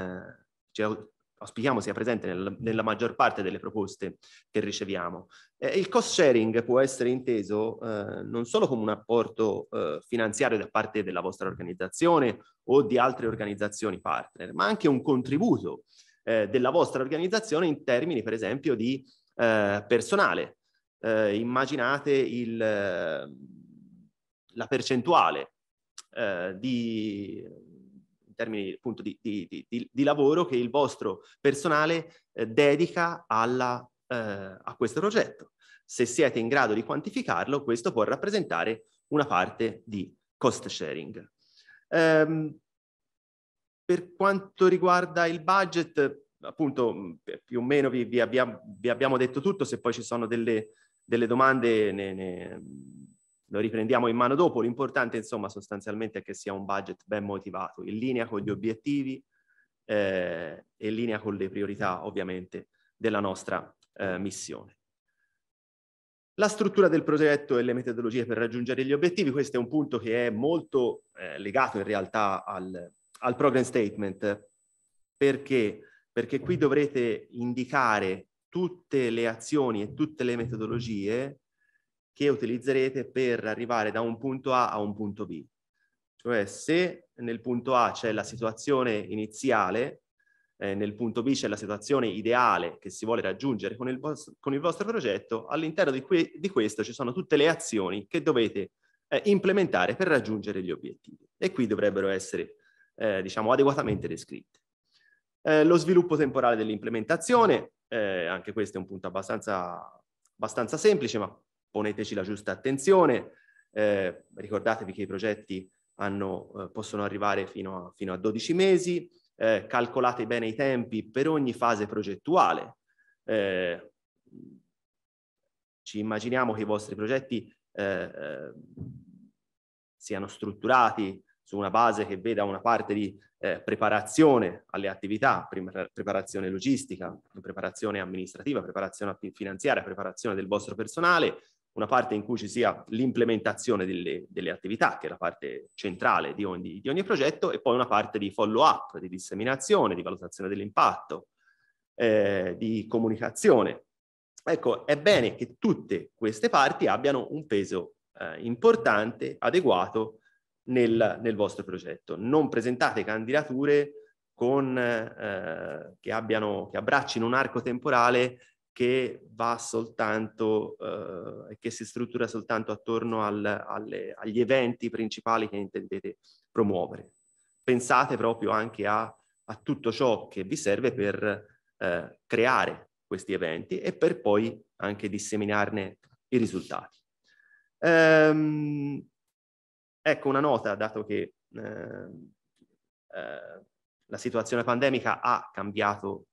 auspichiamo sia presente nel, nella maggior parte delle proposte che riceviamo. Eh, il cost sharing può essere inteso eh, non solo come un apporto eh, finanziario da parte della vostra organizzazione o di altre organizzazioni partner, ma anche un contributo eh, della vostra organizzazione in termini, per esempio, di eh, personale. Eh, immaginate il, la percentuale di termini appunto di, di, di, di lavoro che il vostro personale eh, dedica alla, eh, a questo progetto. Se siete in grado di quantificarlo, questo può rappresentare una parte di cost sharing. Ehm, per quanto riguarda il budget, appunto mm, più o meno vi, vi, abbiamo, vi abbiamo, detto tutto, se poi ci sono delle, delle domande ne, ne lo riprendiamo in mano dopo. L'importante, insomma, sostanzialmente è che sia un budget ben motivato, in linea con gli mm. obiettivi eh, e in linea con le priorità, ovviamente, della nostra eh, mm. missione. La struttura del progetto e le metodologie per raggiungere gli obiettivi, questo è un punto che è molto eh, legato in realtà al, al program statement. Perché? Perché qui mm. dovrete indicare tutte le azioni e tutte le metodologie che utilizzerete per arrivare da un punto A a un punto B. Cioè se nel punto A c'è la situazione iniziale, eh, nel punto B c'è la situazione ideale che si vuole raggiungere con il, vostro, con il vostro progetto, all'interno di, que di, questo ci sono tutte le azioni che dovete eh, implementare per raggiungere gli obiettivi. E qui dovrebbero essere, eh, diciamo, adeguatamente descritte. Eh, lo sviluppo temporale dell'implementazione, eh, anche questo è un punto abbastanza, abbastanza semplice, ma poneteci la giusta attenzione, eh, ricordatevi che i progetti hanno, eh, possono arrivare fino a, fino a 12 mesi, eh, calcolate bene i tempi per ogni fase progettuale. Eh, ci immaginiamo che i vostri progetti eh, eh, siano strutturati su una base che veda una parte di preparazione alle attività, preparazione logistica, preparazione amministrativa, preparazione finanziaria, preparazione del vostro personale, una parte in cui ci sia l'implementazione delle, delle, attività, che è la parte centrale di ogni, di ogni, progetto, e poi una parte di follow up, di disseminazione, di valutazione dell'impatto, eh, di comunicazione. Ecco, è bene che tutte queste parti abbiano un peso eh, importante, adeguato nel, nel, vostro progetto. Non presentate candidature con, eh, che, abbiano, che abbraccino un arco temporale che va soltanto, eh, che si struttura soltanto attorno al, alle, agli eventi principali che intendete promuovere. Pensate proprio anche a, a tutto ciò che vi serve per eh, creare questi eventi e per poi anche disseminarne i risultati. Ehm, ecco una nota, dato che ehm, eh, la situazione pandemica ha cambiato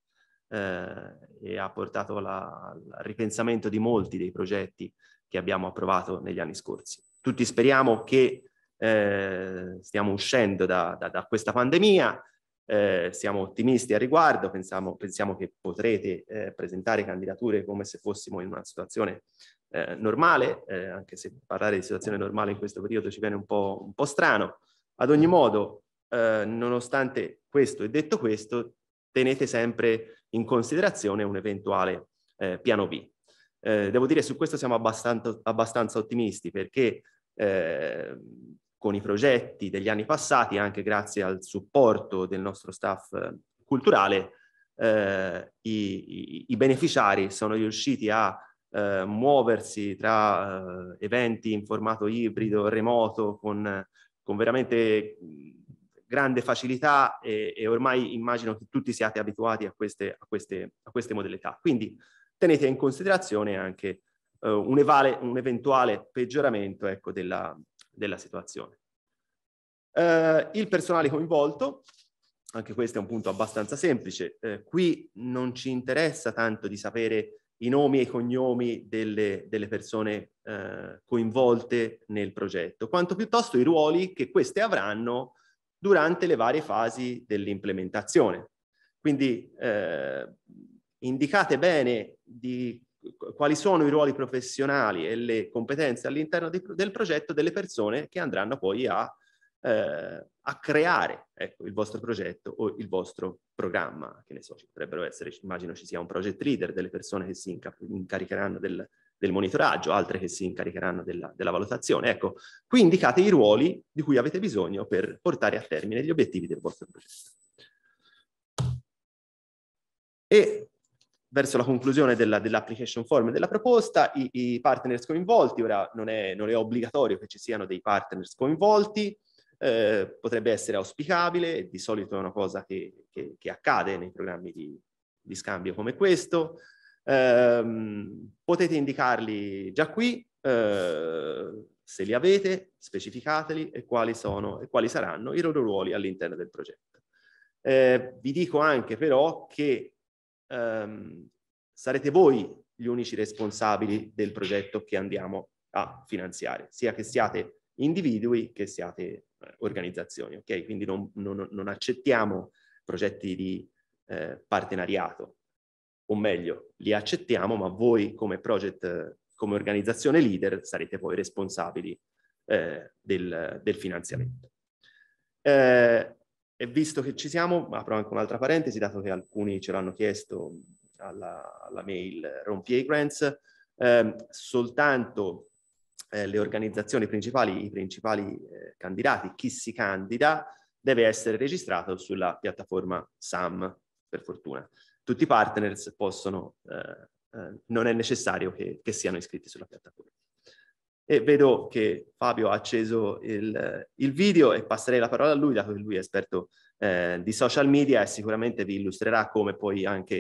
eh, e ha portato la, al ripensamento di molti dei progetti che abbiamo approvato negli anni scorsi. Tutti speriamo che eh, stiamo uscendo da, da, da questa pandemia, eh, siamo ottimisti al riguardo, pensiamo, pensiamo che potrete eh, presentare candidature come se fossimo in una situazione eh, normale, eh, anche se parlare di situazione normale in questo periodo ci viene un po', un po strano. Ad ogni modo, eh, nonostante questo e detto questo, tenete sempre in considerazione un eventuale eh, piano B. Eh, devo dire su questo siamo abbastanza, abbastanza ottimisti perché eh, con i progetti degli anni passati, anche grazie al supporto del nostro staff eh, culturale, eh, i, i, beneficiari sono riusciti a eh, muoversi tra eh, eventi in formato ibrido, remoto, con, con veramente grande facilità e, e, ormai immagino che tutti siate abituati a queste, a queste, a queste modalità. Quindi tenete in considerazione anche eh, un, evale, un, eventuale peggioramento ecco, della, della, situazione. Eh, il personale coinvolto, anche questo è un punto abbastanza semplice, eh, qui non ci interessa tanto di sapere i nomi e i cognomi delle, delle persone eh, coinvolte nel progetto, quanto piuttosto i ruoli che queste avranno durante le varie fasi dell'implementazione. Quindi eh, indicate bene di quali sono i ruoli professionali e le competenze all'interno del progetto delle persone che andranno poi a, eh, a creare ecco, il vostro progetto o il vostro programma. Che ne so, ci potrebbero essere, immagino ci sia un project leader, delle persone che si incaricheranno del, del monitoraggio, altre che si incaricheranno della, della valutazione. Ecco, qui indicate i ruoli di cui avete bisogno per portare a termine gli obiettivi del vostro progetto. E verso la conclusione dell'application form e della proposta, i, i, partners coinvolti, ora non è, non è, obbligatorio che ci siano dei partners coinvolti, eh, potrebbe essere auspicabile, di solito è una cosa che, che, che accade nei programmi di, di scambio come questo, eh, potete indicarli già qui, eh, se li avete, specificateli e quali, sono, e quali saranno i loro ruoli all'interno del progetto. Eh, vi dico anche però che ehm, sarete voi gli unici responsabili del progetto che andiamo a finanziare, sia che siate individui che siate eh, organizzazioni, ok? Quindi non, non, non accettiamo progetti di eh, partenariato, o meglio, li accettiamo, ma voi come project, come organizzazione leader, sarete voi responsabili eh, del, del, finanziamento. Eh, e visto che ci siamo, apro anche un'altra parentesi, dato che alcuni ce l'hanno chiesto alla, alla mail eh, Rompiei Grants, ehm, eh, soltanto le organizzazioni principali, i principali eh, candidati, chi si candida, deve essere registrato sulla piattaforma SAM, per fortuna tutti i partners possono, eh, eh, non è necessario che, che, siano iscritti sulla piattaforma. E vedo che Fabio ha acceso il, il, video e passerei la parola a lui, dato che lui è esperto eh, di social media e sicuramente vi illustrerà come poi anche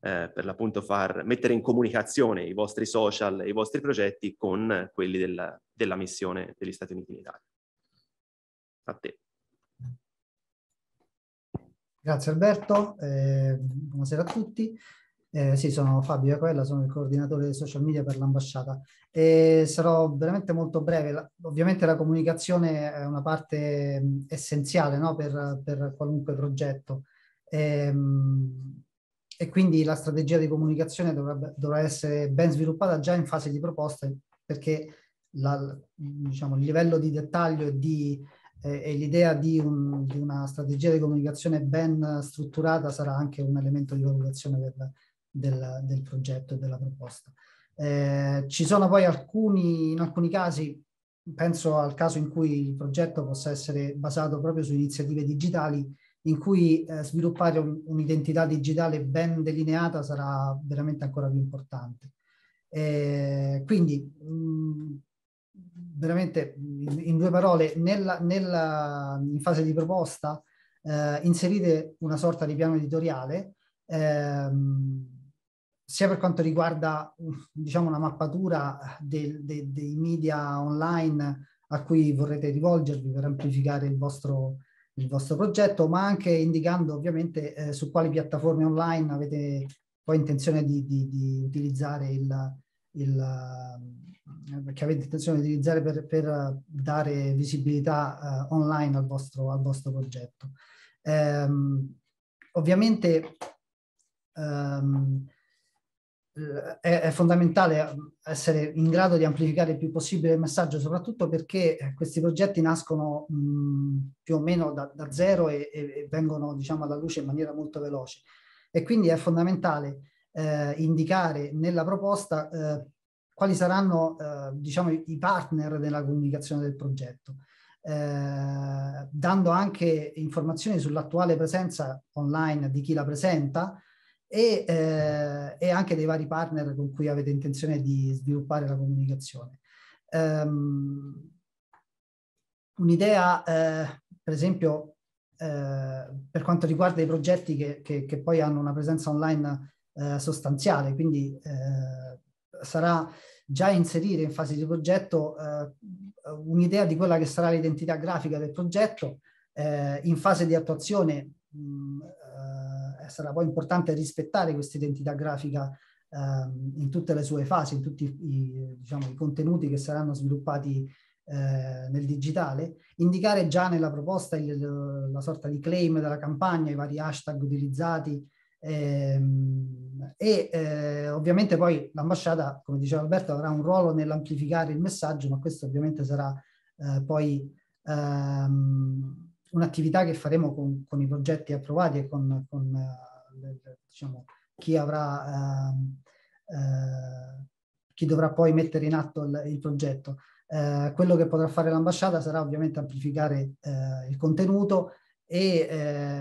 eh, per l'appunto far mettere in comunicazione i vostri social e i vostri progetti con quelli della, della missione degli Stati Uniti in Italia. A te. Grazie Alberto, eh, buonasera a tutti. Eh, sì, sono Fabio Aquella, sono il coordinatore dei social media per l'ambasciata e sarò veramente molto breve. La, ovviamente la comunicazione è una parte mh, essenziale no? per, per, qualunque progetto e, ehm, mh, e, quindi la strategia di comunicazione dovrebbe, dovrà essere ben sviluppata già in fase di proposta perché la, diciamo, il livello di dettaglio e di e l'idea di, un, di, una strategia di comunicazione ben strutturata sarà anche un elemento di valutazione del, del, del progetto e della proposta. Eh, ci sono poi alcuni, in alcuni casi, penso al caso in cui il progetto possa essere basato proprio su iniziative digitali, in cui eh, sviluppare un, un'identità digitale ben delineata sarà veramente ancora più importante. Eh, quindi mh, veramente in due parole, nella, nella, in fase di proposta eh, inserite una sorta di piano editoriale, ehm, sia per quanto riguarda diciamo, una mappatura del, de, dei media online a cui vorrete rivolgervi per amplificare il vostro, il vostro progetto, ma anche indicando ovviamente eh, su quali piattaforme online avete poi intenzione di, di, di utilizzare il, il eh, che avete intenzione di utilizzare per, per eh, dare visibilità uh, online al vostro, al vostro progetto. Um, ovviamente um, è, è, fondamentale essere in grado di amplificare il più possibile il messaggio, soprattutto perché questi progetti nascono mh, mm, più o meno da, da zero e, e, vengono diciamo, alla luce in maniera molto veloce. E quindi è fondamentale eh, indicare nella proposta eh, quali saranno eh, diciamo, i partner della comunicazione del progetto, eh, dando anche informazioni sull'attuale presenza online di chi la presenta e, eh, e, anche dei vari partner con cui avete intenzione di sviluppare la comunicazione. Um, Un'idea, eh, per esempio, eh, per quanto riguarda i progetti che, che, che, poi hanno una presenza online eh, sostanziale, quindi sarà già inserire in fase di progetto eh, un'idea di quella che sarà l'identità grafica del progetto. Eh, in fase di attuazione mh, mm, eh, sarà poi importante rispettare questa identità grafica ehm, in tutte le sue fasi, in tutti i, diciamo, i contenuti che saranno sviluppati eh, nel digitale, indicare già nella proposta il, la sorta di claim della campagna, i vari hashtag utilizzati, e, ehm, e eh, ovviamente poi l'ambasciata, come diceva Alberto, avrà un ruolo nell'amplificare il messaggio, ma questo ovviamente sarà eh, poi ehm, un'attività che faremo con, con, i progetti approvati e con, con eh, diciamo, chi avrà, ehm, eh, chi dovrà poi mettere in atto il, il progetto. Eh, quello che potrà fare l'ambasciata sarà ovviamente amplificare eh, il contenuto e eh,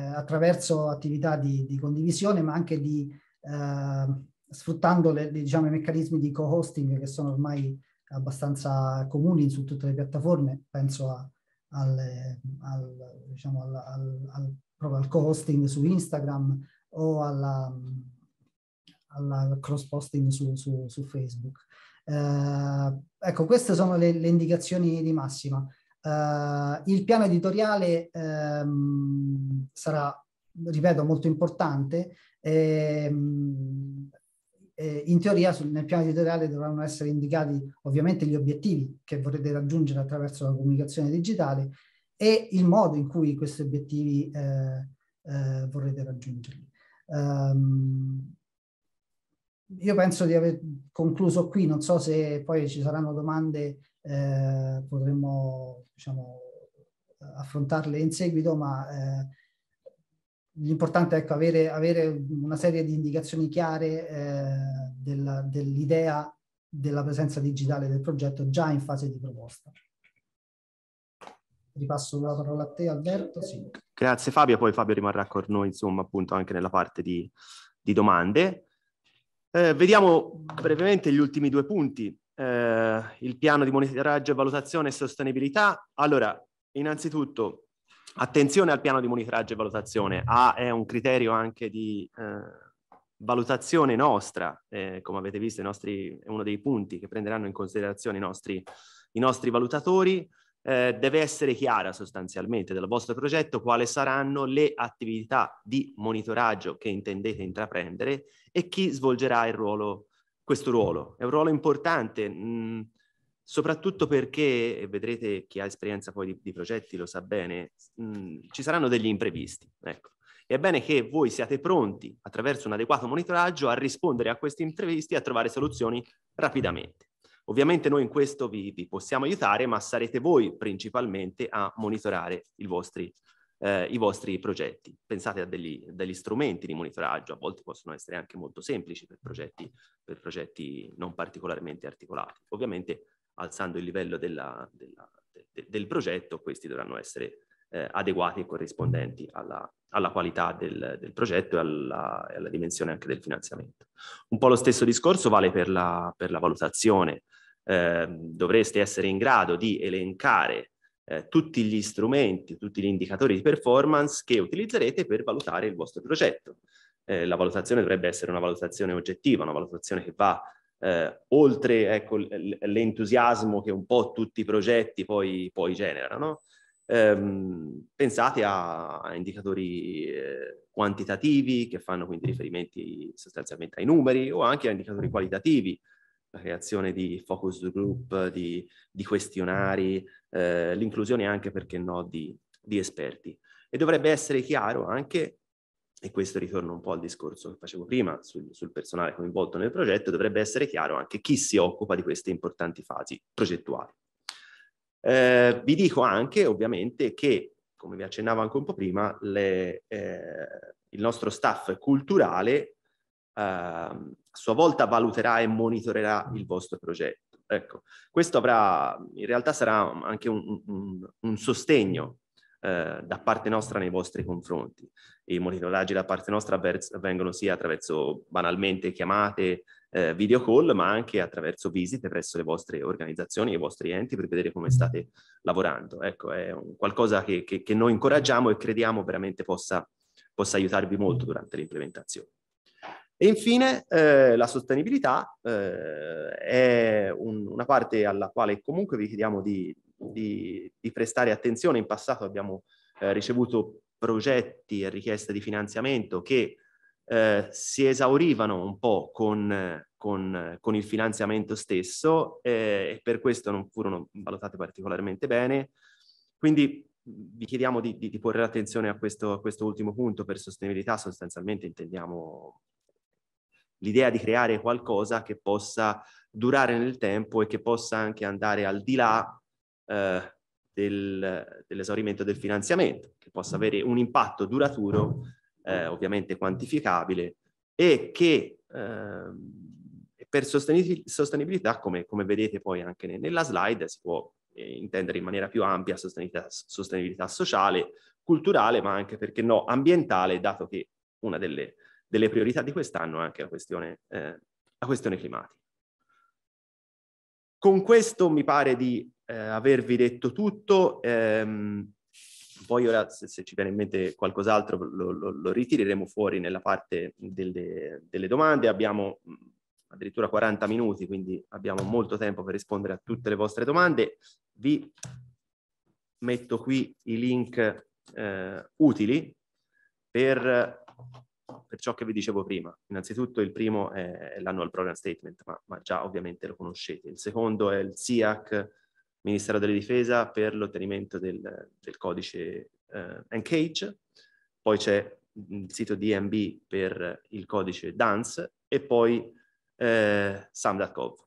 attraverso attività di, di, condivisione, ma anche di, eh, sfruttando le, diciamo, i meccanismi di co-hosting che sono ormai abbastanza comuni su tutte le piattaforme, penso a, al, al, diciamo, al, al co-hosting su Instagram o alla, alla cross-posting su, su, su Facebook. Eh, ecco, queste sono le, le indicazioni di massima. Uh, il piano editoriale um, sarà, ripeto, molto importante. Ehm, e, um, in teoria nel piano editoriale dovranno essere indicati ovviamente gli obiettivi che vorrete raggiungere attraverso la comunicazione digitale e il modo in cui questi obiettivi eh, eh, vorrete raggiungerli. Um, io penso di aver concluso qui, non so se poi ci saranno domande eh, potremmo diciamo, affrontarle in seguito, ma eh, l'importante è ecco, avere, avere, una serie di indicazioni chiare eh, della, dell'idea della presenza digitale del progetto già in fase di proposta. Ripasso la parola a te Alberto. Sì. Grazie Fabio, poi Fabio rimarrà con noi insomma appunto anche nella parte di, di domande. Eh, vediamo brevemente gli ultimi due punti eh, il piano di monitoraggio, valutazione e sostenibilità. Allora, innanzitutto, attenzione al piano di monitoraggio e valutazione. A è un criterio anche di eh, valutazione nostra, eh, come avete visto, nostri, è uno dei punti che prenderanno in considerazione i nostri, i nostri valutatori. Eh, deve essere chiara sostanzialmente del vostro progetto quali saranno le attività di monitoraggio che intendete intraprendere e chi svolgerà il ruolo questo ruolo. È un ruolo importante, mh, mm, soprattutto perché, e vedrete chi ha esperienza poi di, di progetti lo sa bene, mh, mm, ci saranno degli imprevisti. Ecco. E è bene che voi siate pronti, attraverso un adeguato monitoraggio, a rispondere a questi imprevisti e a trovare soluzioni rapidamente. Ovviamente noi in questo vi, vi possiamo aiutare, ma sarete voi principalmente a monitorare i vostri eh, i vostri progetti. Pensate a degli, degli, strumenti di monitoraggio, a volte possono essere anche molto semplici per progetti, per progetti non particolarmente articolati. Ovviamente alzando il livello della, della, de, del progetto, questi dovranno essere eh, adeguati e corrispondenti alla, alla qualità del, del progetto e alla, alla, dimensione anche del finanziamento. Un po' lo stesso discorso vale per la, per la valutazione. Eh, dovreste essere in grado di elencare eh, tutti gli strumenti, tutti gli indicatori di performance che utilizzerete per valutare il vostro progetto. Eh, la valutazione dovrebbe essere una valutazione oggettiva, una valutazione che va eh, oltre ecco, l'entusiasmo che un po' tutti i progetti poi, poi generano. No? Ehm, pensate a, a indicatori eh, quantitativi che fanno quindi riferimenti sostanzialmente ai numeri o anche a indicatori qualitativi la creazione di focus group, di, di questionari, eh, l'inclusione anche, perché no, di, di esperti. E dovrebbe essere chiaro anche e questo ritorna un po' al discorso che facevo prima sul, sul, personale coinvolto nel progetto, dovrebbe essere chiaro anche chi si occupa di queste importanti fasi progettuali. Eh, vi dico anche, ovviamente, che, come vi accennavo anche un po' prima, le, eh, il nostro staff culturale eh, a sua volta valuterà e monitorerà il vostro progetto. Ecco, questo avrà, in realtà sarà anche un, un, un sostegno eh, da parte nostra nei vostri confronti. I monitoraggi da parte nostra avvengono sia attraverso banalmente chiamate, eh, video call, ma anche attraverso visite presso le vostre organizzazioni, i vostri enti per vedere come state lavorando. Ecco, è qualcosa che, che, che, noi incoraggiamo e crediamo veramente possa, possa aiutarvi molto durante l'implementazione. E infine eh, la sostenibilità eh, è un, una parte alla quale comunque vi chiediamo di, di, di prestare attenzione. In passato abbiamo eh, ricevuto progetti e richieste di finanziamento che eh, si esaurivano un po' con, con, con il finanziamento stesso eh, e per questo non furono valutate particolarmente bene. Quindi vi chiediamo di, di, di porre attenzione a questo, a questo, ultimo punto per sostenibilità, sostanzialmente intendiamo l'idea di creare qualcosa che possa durare nel tempo e che possa anche andare al di là eh, del, dell'esaurimento del finanziamento, che possa mm. avere un impatto duraturo, eh, ovviamente quantificabile, e che eh, per sostenibilità, come, come, vedete poi anche nella slide, si può eh, intendere in maniera più ampia sostenibilità, sostenibilità sociale, culturale, ma anche, perché no, ambientale, dato che una delle delle priorità di quest'anno anche la questione, eh, questione climatica. Con questo mi pare di eh, avervi detto tutto, ehm, poi ora se, se, ci viene in mente qualcos'altro lo, lo, lo, ritireremo fuori nella parte delle, delle domande, abbiamo mm, addirittura 40 minuti, quindi abbiamo molto tempo per rispondere a tutte le vostre domande. Vi metto qui i link eh, utili per per ciò che vi dicevo prima. Innanzitutto il primo è l'annual program statement, ma, ma già ovviamente lo conoscete. Il secondo è il SIAC, Ministero della Difesa, per l'ottenimento del, del, codice eh, ENCAGE. Poi c'è mm, il sito DMB per il codice DANS e poi eh, SAM.gov.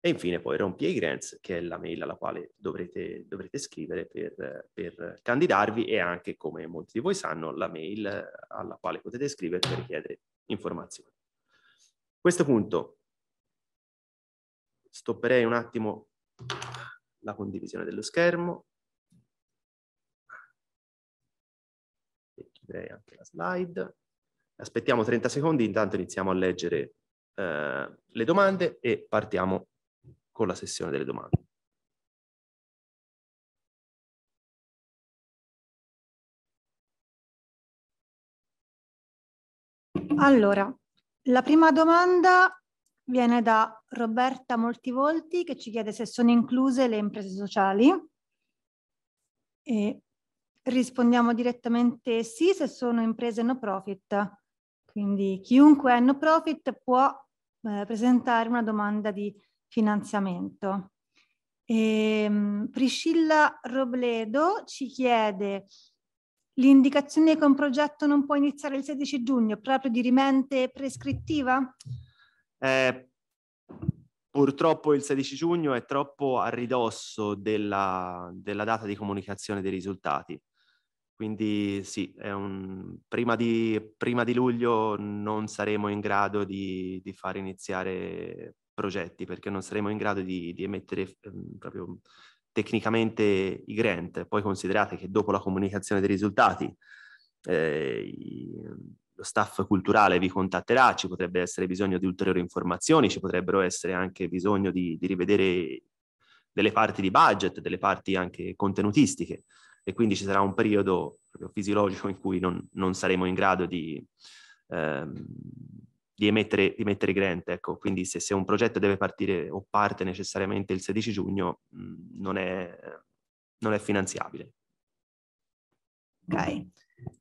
E infine poi rompie grants, che è la mail alla quale dovrete, dovrete scrivere per, per, candidarvi e anche, come molti di voi sanno, la mail alla quale potete scrivere per chiedere informazioni. A questo punto stopperei un attimo la condivisione dello schermo e chiuderei anche la slide. Aspettiamo 30 secondi, intanto iniziamo a leggere eh, le domande e partiamo con la sessione delle domande. Allora, la prima domanda viene da Roberta Moltivolti che ci chiede se sono incluse le imprese sociali. E rispondiamo direttamente sì se sono imprese no profit. Quindi chiunque è no profit può eh, presentare una domanda di finanziamento. Ehm, Priscilla Robledo ci chiede l'indicazione che un progetto non può iniziare il 16 giugno è proprio di rimente prescrittiva? Eh, purtroppo il 16 giugno è troppo a ridosso della, della data di comunicazione dei risultati. Quindi sì, un, prima, di, prima, di, luglio non saremo in grado di, di far iniziare progetti perché non saremo in grado di, di emettere ehm, proprio tecnicamente i grant. Poi considerate che dopo la comunicazione dei risultati eh, lo staff culturale vi contatterà, ci potrebbe essere bisogno di ulteriori informazioni, ci potrebbero essere anche bisogno di, di rivedere delle parti di budget, delle parti anche contenutistiche e quindi ci sarà un periodo fisiologico in cui non, non saremo in grado di, ehm, di emettere, di emettere grant. Ecco. Quindi se, se, un progetto deve partire o parte necessariamente il 16 giugno, mh, mm, non, è, non è finanziabile. Ok.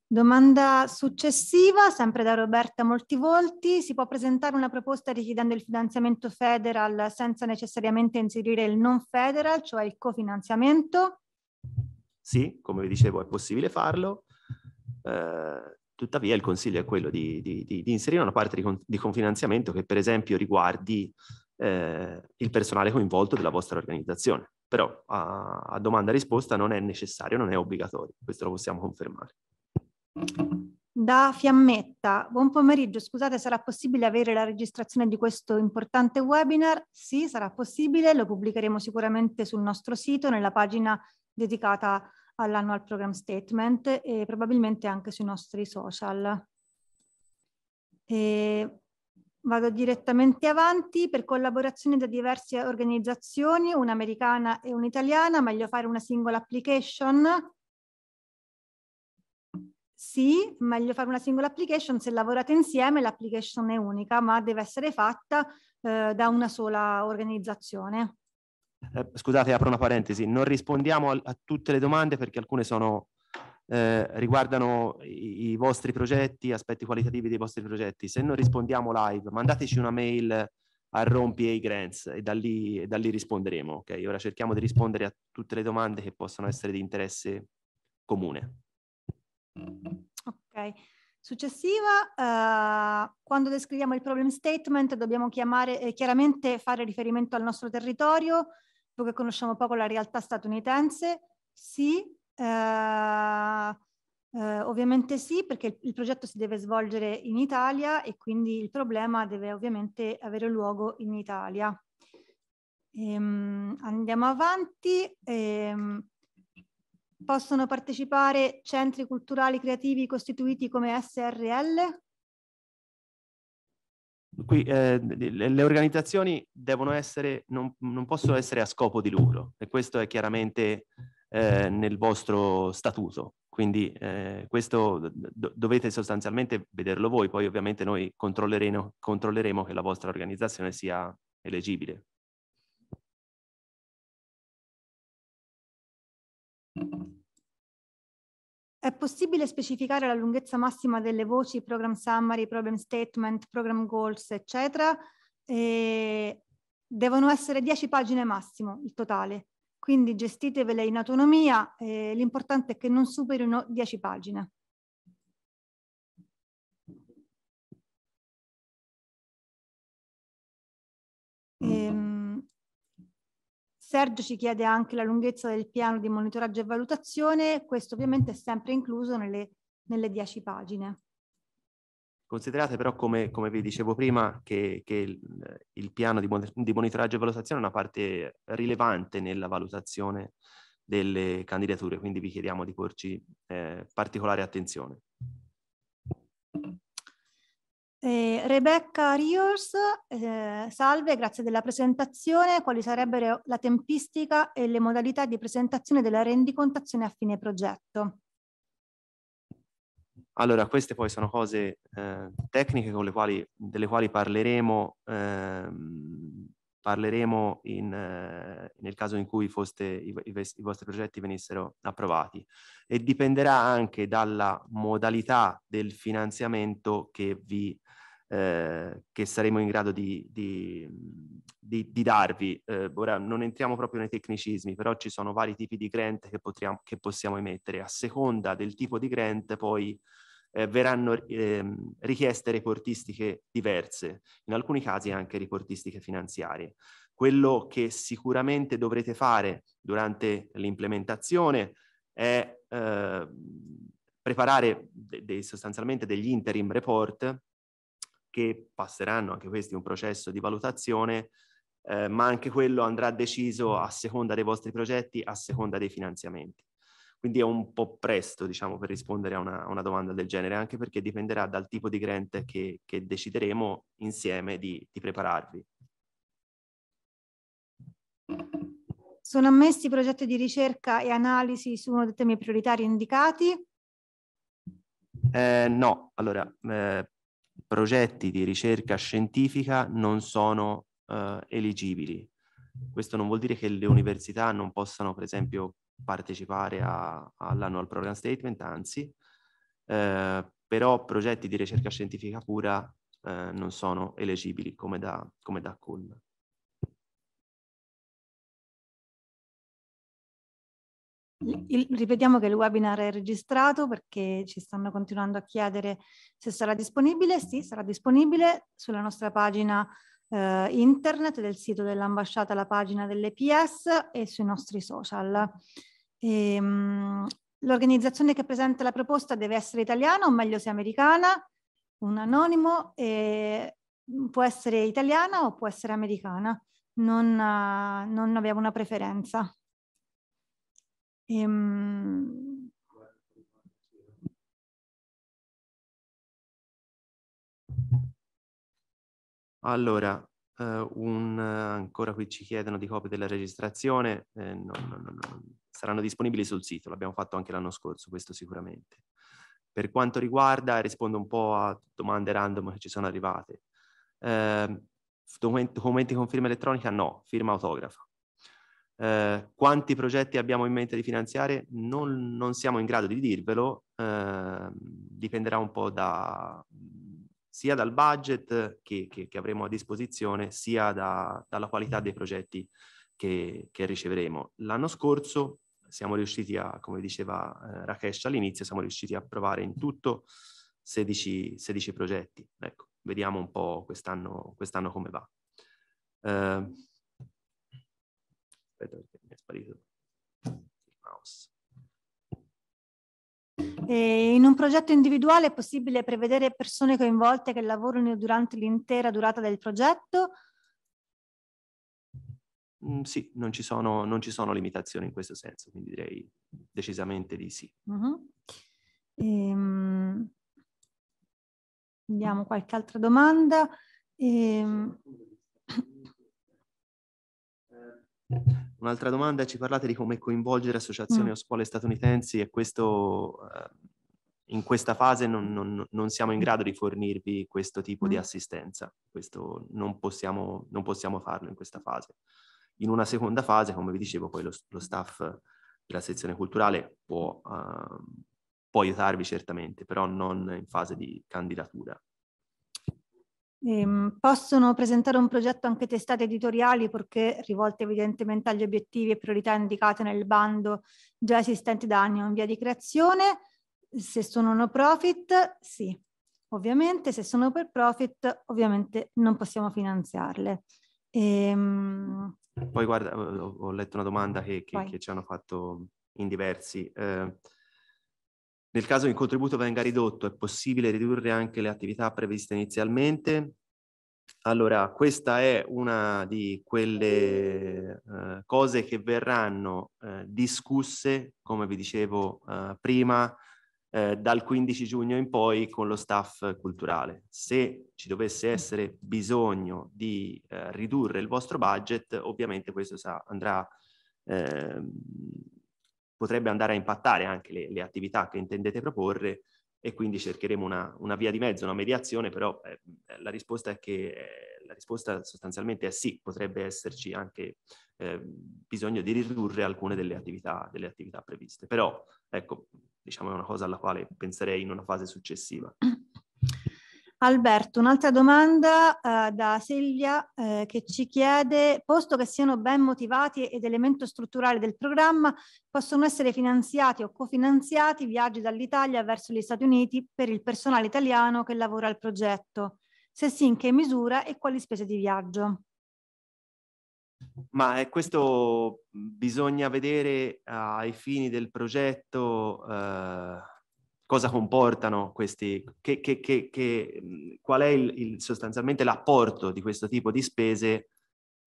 Domanda successiva, sempre da Roberta Moltivolti. Si può presentare una proposta richiedendo il finanziamento federal senza necessariamente inserire il non federal, cioè il cofinanziamento? Sì, come vi dicevo, è possibile farlo. Eh, Tuttavia il consiglio è quello di, di, di inserire una parte di, con, di, confinanziamento che per esempio riguardi eh, il personale coinvolto della vostra organizzazione, però a, a domanda-risposta non è necessario, non è obbligatorio, questo lo possiamo confermare. Da Fiammetta, buon pomeriggio, scusate sarà possibile avere la registrazione di questo importante webinar? Sì, sarà possibile, lo pubblicheremo sicuramente sul nostro sito, nella pagina dedicata a all'annual program statement e probabilmente anche sui nostri social. E vado direttamente avanti per collaborazioni da diverse organizzazioni, un'americana e un'italiana, meglio fare una singola application sì, meglio fare una singola application, se lavorate insieme l'application è unica, ma deve essere fatta eh, da una sola organizzazione. Eh, scusate, apro una parentesi, non rispondiamo a, a tutte le domande perché alcune sono, eh, riguardano i, i, vostri progetti, aspetti qualitativi dei vostri progetti. Se non rispondiamo live, mandateci una mail a Rompi e i Grants e da lì, e da lì risponderemo. Okay? Ora cerchiamo di rispondere a tutte le domande che possono essere di interesse comune. Ok. Successiva, eh, quando descriviamo il problem statement dobbiamo chiamare, eh, chiaramente fare riferimento al nostro territorio, che conosciamo poco la realtà statunitense? Sì, eh, eh, ovviamente sì, perché il, il, progetto si deve svolgere in Italia e quindi il problema deve ovviamente avere luogo in Italia. Ehm, andiamo avanti. Ehm, possono partecipare centri culturali creativi costituiti come SRL? qui eh, le organizzazioni devono essere, non, non, possono essere a scopo di lucro e questo è chiaramente eh, nel vostro statuto. Quindi eh, questo do, dovete sostanzialmente vederlo voi, poi ovviamente noi controlleremo, controlleremo che la vostra organizzazione sia elegibile. È possibile specificare la lunghezza massima delle voci, program summary, problem statement, program goals, eccetera. E devono essere 10 pagine massimo il totale, quindi gestitevele in autonomia, eh, l'importante è che non superino 10 pagine. Ehm Sergio ci chiede anche la lunghezza del piano di monitoraggio e valutazione, questo ovviamente è sempre incluso nelle, nelle 10 pagine. Considerate però, come, come, vi dicevo prima, che, che il, il, piano di, di, monitoraggio e valutazione è una parte rilevante nella valutazione delle candidature, quindi vi chiediamo di porci eh, particolare attenzione. Eh, Rebecca Rios, eh, salve, grazie della presentazione. Quali sarebbero la tempistica e le modalità di presentazione della rendicontazione a fine progetto? Allora, queste poi sono cose eh, tecniche con le quali, delle quali parleremo ehm, parleremo in, eh, nel caso in cui foste, i, i, i, vostri progetti venissero approvati e dipenderà anche dalla modalità del finanziamento che, vi, eh, che saremo in grado di, di, di, di darvi. Eh, ora non entriamo proprio nei tecnicismi, però ci sono vari tipi di grant che, potriamo, che possiamo emettere. A seconda del tipo di grant poi eh, verranno ehm, richieste riportistiche diverse, in alcuni casi anche riportistiche finanziarie. Quello che sicuramente dovrete fare durante l'implementazione è eh, preparare de de sostanzialmente degli interim report che passeranno anche questi un processo di valutazione eh, ma anche quello andrà deciso a seconda dei vostri progetti, a seconda dei finanziamenti. Quindi è un po' presto, diciamo, per rispondere a una, a una domanda del genere, anche perché dipenderà dal tipo di grant che, che decideremo insieme di, di prepararvi. Sono ammessi progetti di ricerca e analisi su uno dei temi prioritari indicati? Eh, no, allora, eh, progetti di ricerca scientifica non sono eh, eligibili. Questo non vuol dire che le università non possano, per esempio, partecipare all'annual program statement, anzi, eh, però progetti di ricerca scientifica pura eh, non sono elegibili come da, come da CUN. Il, ripetiamo che il webinar è registrato perché ci stanno continuando a chiedere se sarà disponibile. Sì, sarà disponibile sulla nostra pagina eh, internet, del sito dell'ambasciata, la pagina dell'EPS e sui nostri social. E, ehm, mh, l'organizzazione che presenta la proposta deve essere italiana, o meglio se americana, un anonimo, e può essere italiana o può essere americana. Non, eh, non abbiamo una preferenza. E, ehm, mh, Allora, eh, un, ancora qui ci chiedono di copie della registrazione, eh, no, no, no, saranno disponibili sul sito, l'abbiamo fatto anche l'anno scorso, questo sicuramente. Per quanto riguarda, rispondo un po' a domande random che ci sono arrivate. Eh, documenti con firma elettronica? No, firma autografa. Eh, quanti progetti abbiamo in mente di finanziare? Non, non siamo in grado di dirvelo, eh, dipenderà un po' da, sia dal budget che, che, che avremo a disposizione, sia da, dalla qualità dei progetti che, che riceveremo. L'anno scorso siamo riusciti a, come diceva eh, Rakesh all'inizio, siamo riusciti a provare in tutto 16, 16 progetti. Ecco, vediamo un po' quest'anno, quest'anno come va. Eh, aspetta mi è sparito. in un progetto individuale è possibile prevedere persone coinvolte che lavorano durante l'intera durata del progetto? Mm, sì, non ci, sono, non ci, sono, limitazioni in questo senso, quindi direi decisamente di sì. Mm -hmm. ehm, vediamo qualche altra domanda. Ehm... Un'altra domanda, ci parlate di come coinvolgere associazioni mm. o scuole statunitensi e questo eh, in questa fase non, non, non, siamo in grado di fornirvi questo tipo mm. di assistenza, questo non possiamo, non possiamo, farlo in questa fase. In una seconda fase, come vi dicevo, poi lo, lo staff della sezione culturale può, eh, può aiutarvi certamente, però non in fase di candidatura. Eh, possono presentare un progetto anche testate editoriali perché rivolte evidentemente agli obiettivi e priorità indicate nel bando già esistenti da anni o in via di creazione. Se sono no profit, sì, ovviamente. Se sono per profit, ovviamente non possiamo finanziarle. Ehm... Poi guarda, ho, ho letto una domanda che, che, che, ci hanno fatto in diversi. Eh, nel caso in cui il contributo venga ridotto, è possibile ridurre anche le attività previste inizialmente? Allora, questa è una di quelle eh, cose che verranno eh, discusse, come vi dicevo eh, prima, eh, dal 15 giugno in poi con lo staff culturale. Se ci dovesse essere bisogno di eh, ridurre il vostro budget, ovviamente questo sa, andrà ehm, potrebbe andare a impattare anche le, le attività che intendete proporre e quindi cercheremo una, una via di mezzo, una mediazione, però eh, eh, la risposta è che eh, la risposta sostanzialmente è sì, potrebbe esserci anche eh, bisogno di ridurre alcune delle attività, delle attività previste, però ecco, diciamo è una cosa alla quale penserei in una fase successiva. Alberto, un'altra domanda eh, da Silvia eh, che ci chiede, posto che siano ben motivati ed elemento strutturale del programma, possono essere finanziati o cofinanziati viaggi dall'Italia verso gli Stati Uniti per il personale italiano che lavora al progetto? Se sì, in che misura e quali spese di viaggio? Ma eh, questo bisogna vedere eh, ai fini del progetto eh, cosa comportano questi, che, che, che, mhmm, qual è il, il, sostanzialmente l'apporto di questo tipo di spese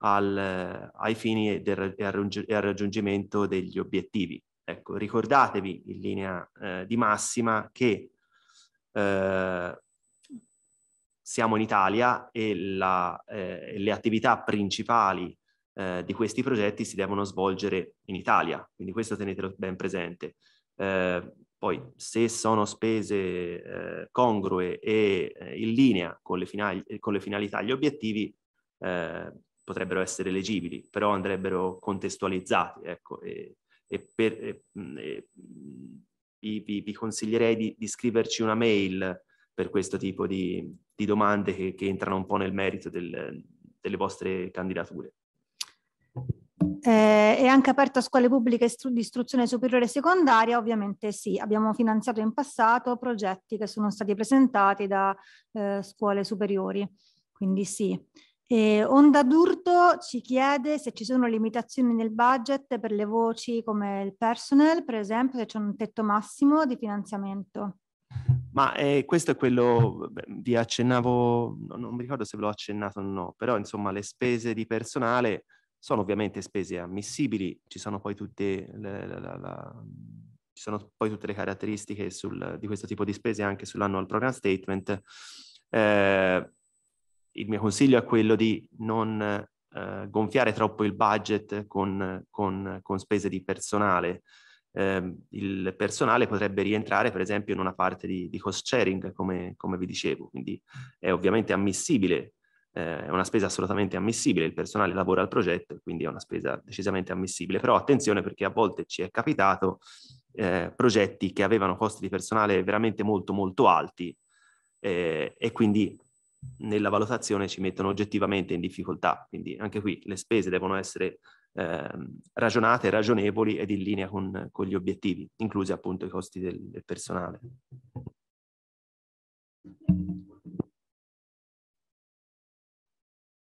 al, ai fini del, al raggiungimento degli obiettivi. Ecco, ricordatevi in linea eh, di massima che eh, siamo in Italia e la, eh, le attività principali eh, di questi progetti si devono svolgere in Italia, quindi questo tenetelo ben presente. Eh, poi se sono spese eh, congrue e eh, in linea con le, finali, eh, con le finalità e gli obiettivi, eh, potrebbero essere leggibili, però andrebbero contestualizzati. Ecco, e, e per, e, e, vi, vi, vi, consiglierei di, di, scriverci una mail per questo tipo di, di domande che, che, entrano un po' nel merito del, delle vostre candidature. Eh, è anche aperto a scuole pubbliche istru- di istruzione superiore e secondaria? Ovviamente sì, abbiamo finanziato in passato progetti che sono stati presentati da eh, scuole superiori, quindi sì. E Onda d'Urto ci chiede se ci sono limitazioni nel budget per le voci come il personnel, per esempio, se c'è un tetto massimo di finanziamento. Ma eh, questo è quello, beh, vi accennavo, non, non mi ricordo se ve l'ho accennato o no, però insomma le spese di personale sono ovviamente spese ammissibili, ci sono poi tutte le, la, la, ci sono poi tutte le caratteristiche sul, di questo tipo di spese anche sull'annual program statement. Eh, il mio consiglio è quello di non eh, gonfiare troppo il budget con, con, con spese di personale. Eh, il personale potrebbe rientrare per esempio in una parte di, di cost sharing come, come, vi dicevo quindi è ovviamente ammissibile eh, è una spesa assolutamente ammissibile, il personale lavora al progetto e quindi è una spesa decisamente ammissibile, però attenzione perché a volte ci è capitato eh, progetti che avevano costi di personale veramente molto molto alti eh, e quindi nella valutazione ci mettono oggettivamente in difficoltà, quindi anche qui le spese devono essere ehm, ragionate, ragionevoli ed in linea con, con, gli obiettivi, inclusi appunto i costi del, del personale.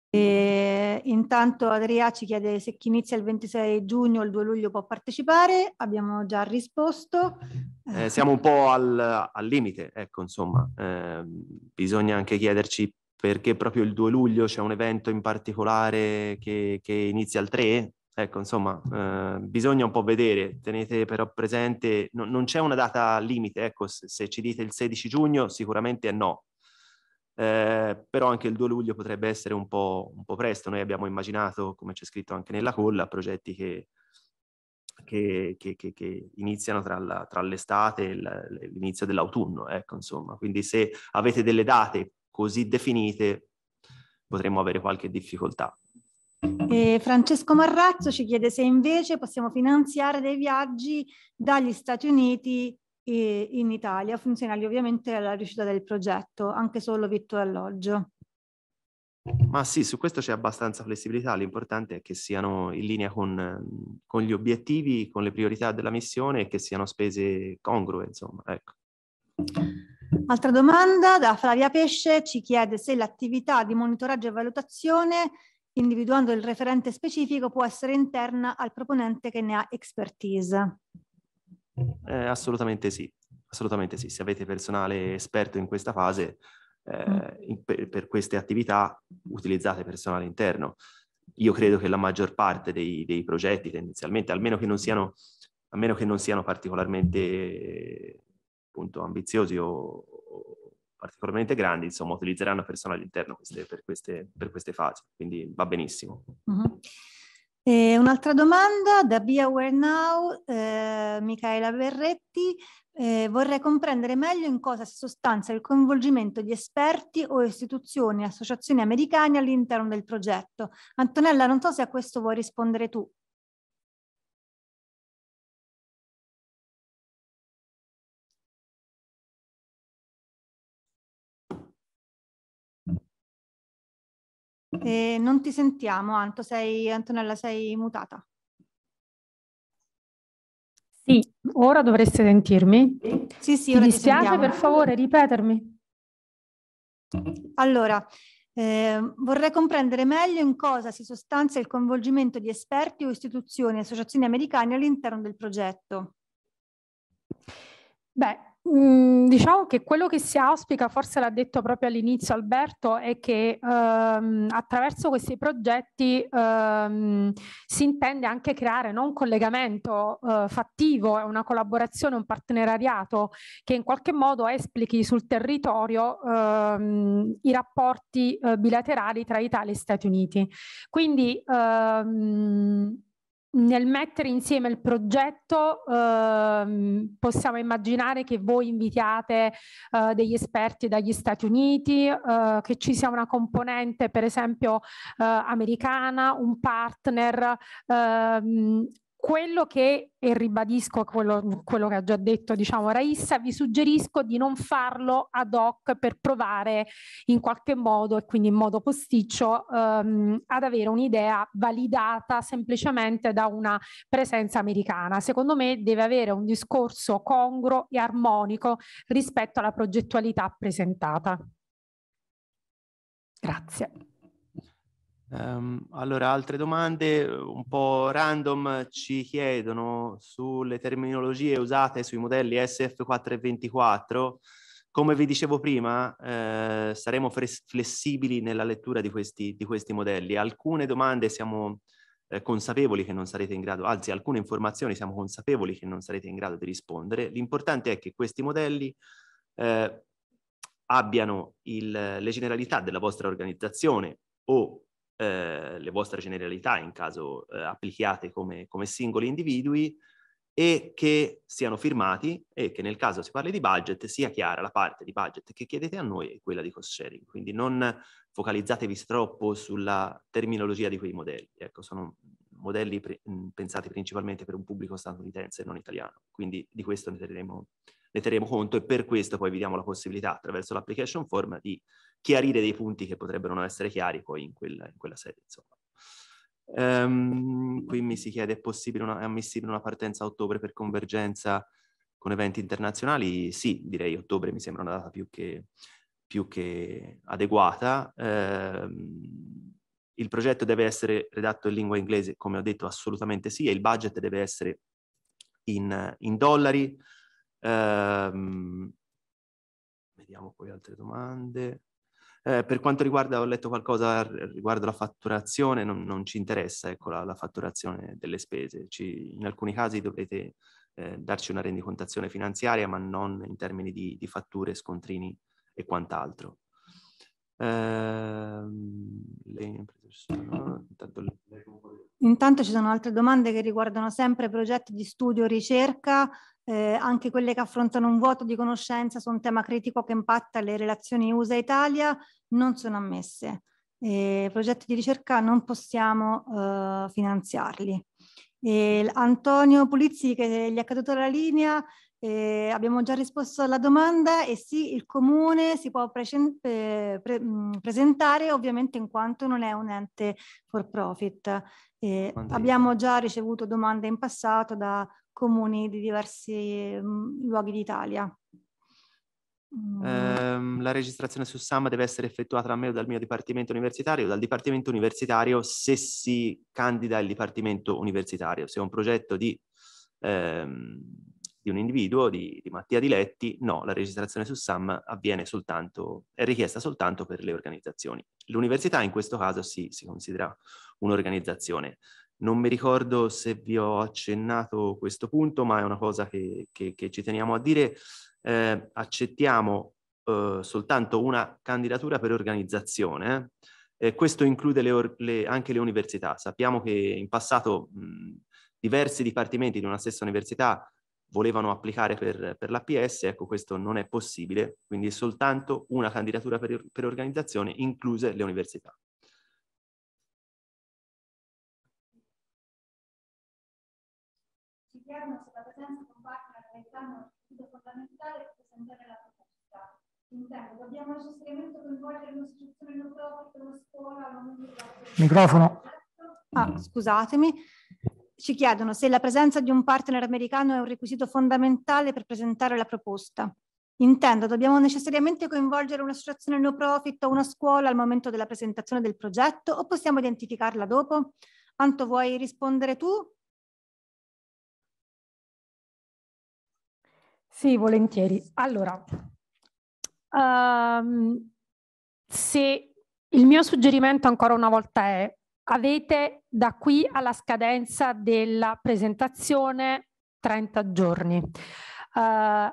E intanto Adria ci chiede se chi inizia il 26 giugno o il 2 luglio può partecipare, abbiamo già risposto. Eh, siamo un po' al, al limite, ecco insomma, eh, bisogna anche chiederci perché proprio il 2 luglio c'è un evento in particolare che, che inizia il 3, ecco insomma, eh, bisogna un po' vedere, tenete però presente, no, non c'è una data limite, ecco se, se ci dite il 16 giugno sicuramente è no, eh, però anche il 2 luglio potrebbe essere un po', un po', presto. Noi abbiamo immaginato, come c'è scritto anche nella colla, progetti che, che, che, che iniziano tra, la, tra l'estate e l'inizio dell'autunno. Ecco, insomma. Quindi se avete delle date così definite potremmo avere qualche difficoltà. E Francesco Marrazzo ci chiede se invece possiamo finanziare dei viaggi dagli Stati Uniti in Italia, funzionali ovviamente alla riuscita del progetto, anche solo vitto e alloggio. Ma sì, su questo c'è abbastanza flessibilità, l'importante è che siano in linea con, con gli obiettivi, con le priorità della missione e che siano spese congrue, insomma. Ecco. Altra domanda da Flavia Pesce ci chiede se l'attività di monitoraggio e valutazione, individuando il referente specifico, può essere interna al proponente che ne ha expertise. Eh, assolutamente sì, assolutamente sì. Se avete personale esperto in questa fase, eh, mm. in, per, per, queste attività utilizzate personale interno. Io credo che la maggior parte dei, dei progetti tendenzialmente, almeno che non siano, che non siano particolarmente appunto, ambiziosi o, o, particolarmente grandi, insomma, utilizzeranno personale interno queste, per, queste, per, queste, fasi, quindi va benissimo. Mm-hmm. E un'altra domanda da Be Aware Now, eh, Michaela Verretti. Eh, vorrei comprendere meglio in cosa si sostanza il coinvolgimento di esperti o istituzioni e associazioni americane all'interno del progetto. Antonella, non so se a questo vuoi rispondere tu. E non ti sentiamo, Anto, sei, Antonella, sei mutata. Sì, ora dovreste sentirmi. Sì, sì, ti ora dispiace, ti dispiace per favore ripetermi. Allora, eh, vorrei comprendere meglio in cosa si sostanzia il coinvolgimento di esperti o istituzioni e associazioni americane all'interno del progetto. Beh, Mhmm, diciamo che quello che si auspica, forse l'ha detto proprio all'inizio Alberto, è che ehm, attraverso questi progetti ehm, si intende anche creare no, un collegamento eh, fattivo, una collaborazione, un partenariato che in qualche modo esplichi sul territorio ehm, i rapporti eh, bilaterali tra Italia e Stati Uniti. Quindi ehm, nel mettere insieme il progetto eh, possiamo immaginare che voi invitiate eh, degli esperti dagli Stati Uniti, eh, che ci sia una componente per esempio eh, americana, un partner ehm, quello che, e ribadisco quello, quello, che ha già detto diciamo, Raissa, vi suggerisco di non farlo ad hoc per provare in qualche modo e quindi in modo posticcio ehm, ad avere un'idea validata semplicemente da una presenza americana. Secondo me deve avere un discorso congruo e armonico rispetto alla progettualità presentata. Grazie. Um, allora, altre domande eh, un po' random ci chiedono sulle terminologie usate sui modelli SF4 e 24. Come vi dicevo prima, eh, saremo flessibili nella lettura di questi, di questi modelli. Alcune domande siamo eh, consapevoli che non sarete in grado, anzi alcune informazioni siamo consapevoli che non sarete in grado di rispondere. L'importante è che questi modelli eh, abbiano il, le generalità della vostra organizzazione o eh, le vostre generalità in caso eh, applichiate come, come singoli individui e che siano firmati e che nel caso si parli di budget sia chiara la parte di budget che chiedete a noi e quella di cost sharing. Quindi non focalizzatevi troppo sulla terminologia di quei modelli. Ecco, sono modelli pre- mm, pensati principalmente per un pubblico statunitense e non italiano. Quindi di questo ne terremo, ne terremo conto e per questo poi vi diamo la possibilità attraverso l'application form di chiarire dei punti che potrebbero non essere chiari poi in quella, in quella sede. Um, ehm, qui mi si chiede, è, possibile una, è ammissibile una partenza a ottobre per convergenza con eventi internazionali? Sì, direi ottobre mi sembra una data più che, più che adeguata. Um, il progetto deve essere redatto in lingua inglese, come ho detto, assolutamente sì, e il budget deve essere in, in dollari. Um, vediamo poi altre domande. Eh, per quanto riguarda, ho letto qualcosa riguardo la fatturazione, non, non ci interessa ecco, la, la, fatturazione delle spese. Ci, in alcuni casi dovrete eh, darci una rendicontazione finanziaria, ma non in termini di, di fatture, scontrini e quant'altro. Eh, sono... Intanto... Intanto ci sono altre domande che riguardano sempre progetti di studio, ricerca, eh, anche quelle che affrontano un vuoto di conoscenza su un tema critico che impatta le relazioni USA-Italia non sono ammesse. Eh, progetti di ricerca non possiamo eh, finanziarli. Eh, Antonio Pulizzi che gli è caduto la linea, eh, abbiamo già risposto alla domanda e sì, il comune si può eh, pre pre mm, presentare ovviamente in quanto non è un ente for profit. Eh, abbiamo già ricevuto domande in passato da comuni di diversi mm, luoghi d'Italia. Mm. Ehm, la registrazione su SAM deve essere effettuata da me o dal mio dipartimento universitario, dal dipartimento universitario se si candida il dipartimento universitario, se è un progetto di, ehm, di un individuo, di, di, Mattia Diletti, no, la registrazione su SAM avviene soltanto, è richiesta soltanto per le organizzazioni. L'università in questo caso si, si considera un'organizzazione. Non mi ricordo se vi ho accennato questo punto, ma è una cosa che, che, che ci teniamo a dire. Eh, accettiamo eh, soltanto una candidatura per organizzazione. Eh, questo include le le, anche le università. Sappiamo che in passato mh, diversi dipartimenti di una stessa università volevano applicare per, per l'APS, ecco questo non è possibile, quindi è soltanto una candidatura per, per organizzazione incluse le università. chiaro se la presenza di un partner all'interno del partito fondamentale è presentare la proposta. Intendo, dobbiamo necessariamente coinvolgere un'associazione neurotica, una scuola, l'università. Microfono. Ah, scusatemi. Ci chiedono se la presenza di un partner americano è un requisito fondamentale per presentare la proposta. Intendo, dobbiamo necessariamente coinvolgere un'associazione no profit o una scuola al momento della presentazione del progetto o possiamo identificarla dopo? Anto, vuoi rispondere tu? Sì, volentieri. Allora, um, se il mio suggerimento ancora una volta è avete da qui alla scadenza della presentazione 30 giorni. Uh,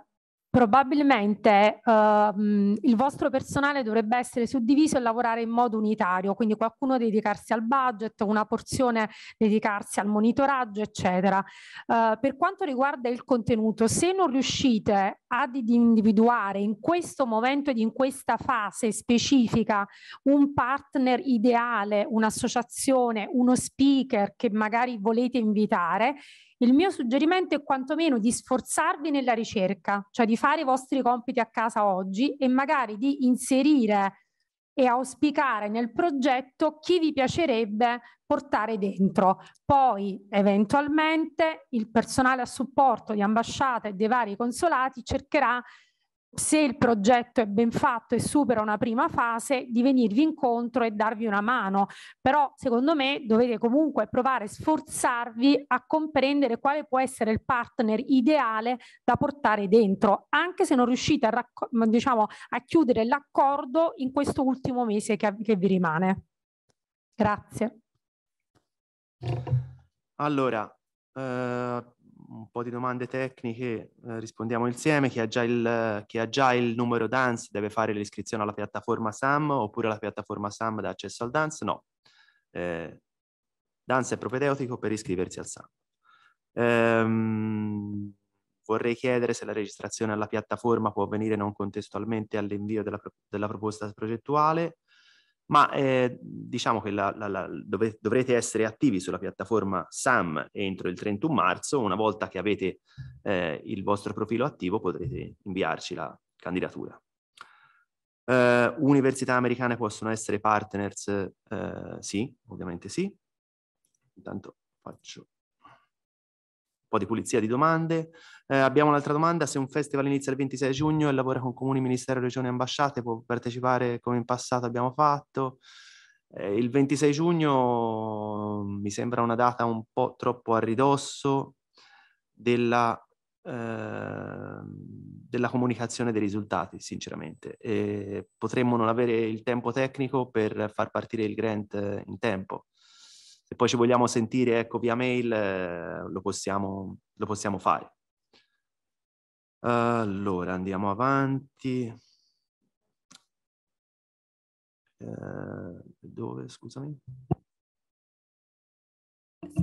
probabilmente ehm, il vostro personale dovrebbe essere suddiviso e lavorare in modo unitario, quindi qualcuno dedicarsi al budget, una porzione dedicarsi al monitoraggio, eccetera. Eh, per quanto riguarda il contenuto, se non riuscite ad individuare in questo momento ed in questa fase specifica un partner ideale, un'associazione, uno speaker che magari volete invitare, il mio suggerimento è quantomeno di sforzarvi nella ricerca, cioè di fare i vostri compiti a casa oggi e magari di inserire e auspicare nel progetto chi vi piacerebbe portare dentro. Poi eventualmente il personale a supporto di ambasciata e dei vari consolati cercherà se il progetto è ben fatto e supera una prima fase, di venirvi incontro e darvi una mano. Però secondo me dovete comunque provare a sforzarvi a comprendere quale può essere il partner ideale da portare dentro, anche se non riuscite a, diciamo, a chiudere l'accordo in questo ultimo mese che, che vi rimane. Grazie. Allora, eh, un po' di domande tecniche, eh, rispondiamo insieme. Chi ha, già il, chi ha già il numero DANS deve fare l'iscrizione alla piattaforma SAM oppure la piattaforma SAM da accesso al DANS? No. Eh, DANS è propedeutico per iscriversi al SAM. Ehm, vorrei chiedere se la registrazione alla piattaforma può avvenire non contestualmente all'invio della, della proposta progettuale ma eh, diciamo che la, la, la, dove, dovrete essere attivi sulla piattaforma SAM entro il 31 marzo, una volta che avete eh, il vostro profilo attivo potrete inviarci la candidatura. Eh, università americane possono essere partners? Eh, sì, ovviamente sì. Intanto faccio po' di pulizia di domande. Eh, abbiamo un'altra domanda, se un festival inizia il 26 giugno e lavora con comuni, ministero, regioni e ambasciate, può partecipare come in passato abbiamo fatto. Eh, il 26 giugno mi sembra una data un po' troppo a ridosso della, eh, della comunicazione dei risultati, sinceramente. E eh, potremmo non avere il tempo tecnico per far partire il grant eh, in tempo e poi ci vogliamo sentire ecco, via mail, eh, lo, possiamo, lo, possiamo, fare. Allora, andiamo avanti. Eh, dove, scusami?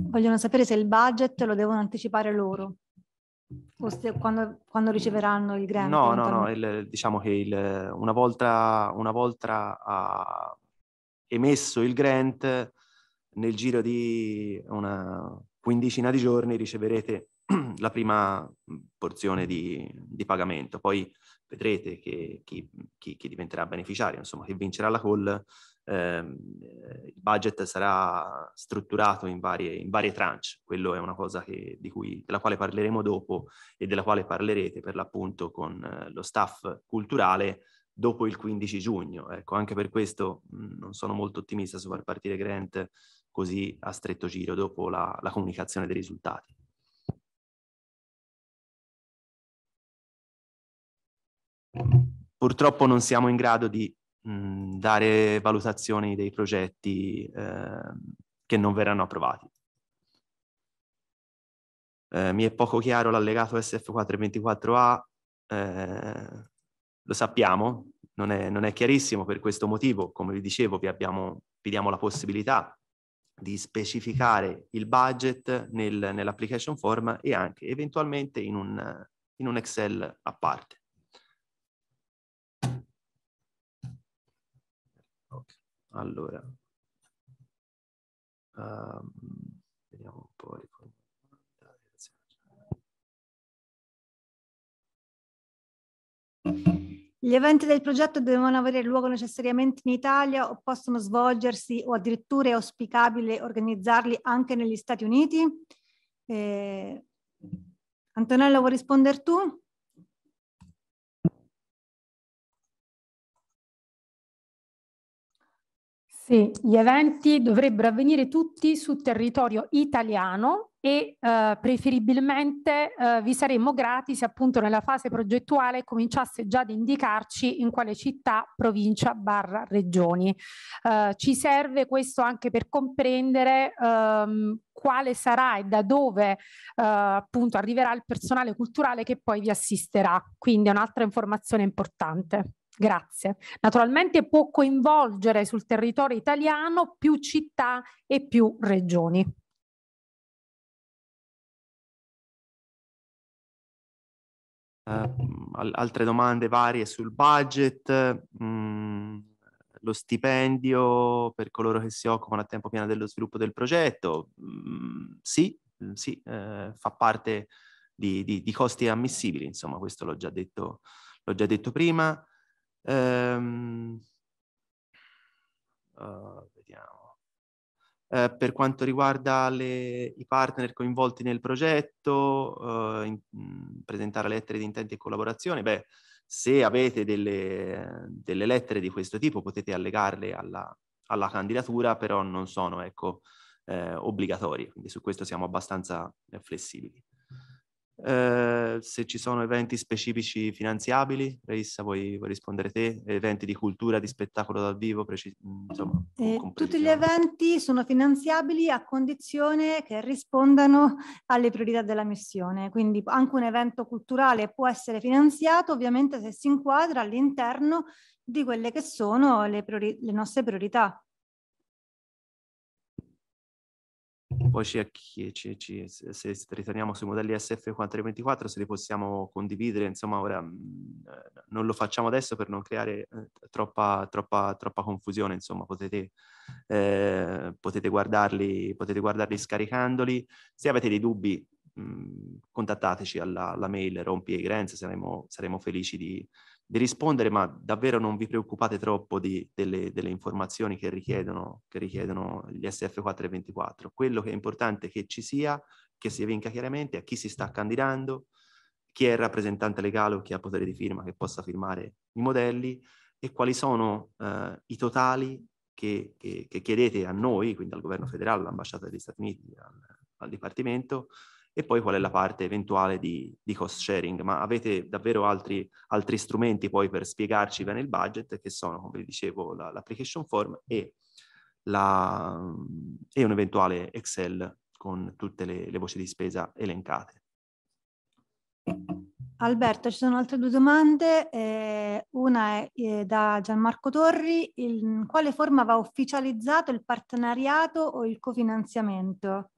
Vogliono sapere se il budget lo devono anticipare loro. Se, quando, quando, riceveranno il grant? No, no, no, il, diciamo che il, una volta, una volta emesso il grant, nel giro di una quindicina di giorni riceverete la prima mm, porzione di, di pagamento, poi vedrete che chi, chi, chi, diventerà beneficiario, insomma chi vincerà la call, ehm, eh, il budget sarà strutturato in varie, in varie tranche, quello è una cosa che, cui, della quale parleremo dopo e della quale parlerete per l'appunto con eh, lo staff culturale dopo il 15 giugno. Ecco, anche per questo mh, mm, non sono molto ottimista su far partire Grant così a stretto giro dopo la, la comunicazione dei risultati. Purtroppo non siamo in grado di mh, dare valutazioni dei progetti eh, che non verranno approvati. Eh, mi è poco chiaro l'allegato SF424A, eh, lo sappiamo, non è, non è, chiarissimo per questo motivo, come vi dicevo vi, abbiamo, vi diamo la possibilità di specificare il budget nel, nell'application form e anche eventualmente in un, in un Excel a parte. Okay. Allora, um, vediamo un po' le Thank you. Gli eventi del progetto devono avere luogo necessariamente in Italia o possono svolgersi o addirittura è auspicabile organizzarli anche negli Stati Uniti? Eh, Antonella vuoi rispondere tu? Sì, gli eventi dovrebbero avvenire tutti sul territorio italiano e eh, preferibilmente eh, vi saremmo grati se appunto nella fase progettuale cominciasse già ad indicarci in quale città, provincia, barra, regioni. Eh, ci serve questo anche per comprendere ehm, quale sarà e da dove eh, appunto arriverà il personale culturale che poi vi assisterà, quindi è un'altra informazione importante. Grazie. Naturalmente può coinvolgere sul territorio italiano più città e più regioni. Eh, altre domande varie sul budget, mh, mm, lo stipendio per coloro che si occupano a tempo pieno dello sviluppo del progetto, mh, mm, sì, mm, sì eh, fa parte di, di, di, costi ammissibili, insomma questo l'ho già detto, l'ho già detto prima. Ehm, uh, vediamo. Eh, per quanto riguarda le, i partner coinvolti nel progetto, eh, in, mh, presentare lettere di intenti e collaborazione, beh, se avete delle, delle, lettere di questo tipo potete allegarle alla, alla candidatura, però non sono ecco, eh, obbligatorie, quindi su questo siamo abbastanza eh, flessibili. Eh, se ci sono eventi specifici finanziabili, Raissa vuoi, vuoi, rispondere te? Eventi di cultura, di spettacolo dal vivo? Preci- mhmm, insomma, eh, tutti gli eventi sono finanziabili a condizione che rispondano alle priorità della missione, quindi anche un evento culturale può essere finanziato ovviamente se si inquadra all'interno di quelle che sono le, priori- le nostre priorità. Poi ci, ci, ci, se ritorniamo sui modelli SF424 se li possiamo condividere, insomma ora mm, eh, non lo facciamo adesso per non creare eh, troppa, troppa, troppa confusione, insomma potete, eh, potete, guardarli, potete guardarli scaricandoli. Se avete dei dubbi mh, mm, contattateci alla, alla mail rompie i grenze, saremo, saremo felici di, di rispondere, ma davvero non vi preoccupate troppo di, delle, delle, informazioni che richiedono, che richiedono gli SF424. Quello che è importante è che ci sia, che si evinca chiaramente a chi si sta candidando, chi è il rappresentante legale o chi ha potere di firma che possa firmare i modelli e quali sono eh, i totali che, che, che, chiedete a noi, quindi al governo federale, all'ambasciata degli Stati Uniti, al, al Dipartimento, e poi qual è la parte eventuale di, di cost sharing, ma avete davvero altri, altri, strumenti poi per spiegarci bene il budget che sono, come vi dicevo, la, l'application form e, la, e, un eventuale Excel con tutte le, le voci di spesa elencate. Alberto, ci sono altre due domande. Eh, una è eh, da Gianmarco Torri. In quale forma va ufficializzato il partenariato o il cofinanziamento?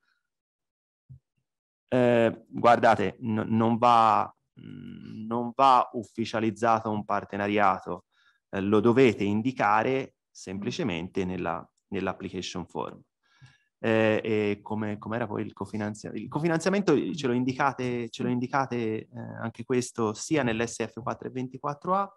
Eh, guardate, n- non, va, mh, mm, non, va, ufficializzato un partenariato, eh, lo dovete indicare semplicemente nella, nell'application form. Eh, e come, com'era poi il cofinanziamento? Il cofinanziamento eh, ce lo indicate, ce lo indicate eh, anche questo sia nell'SF424A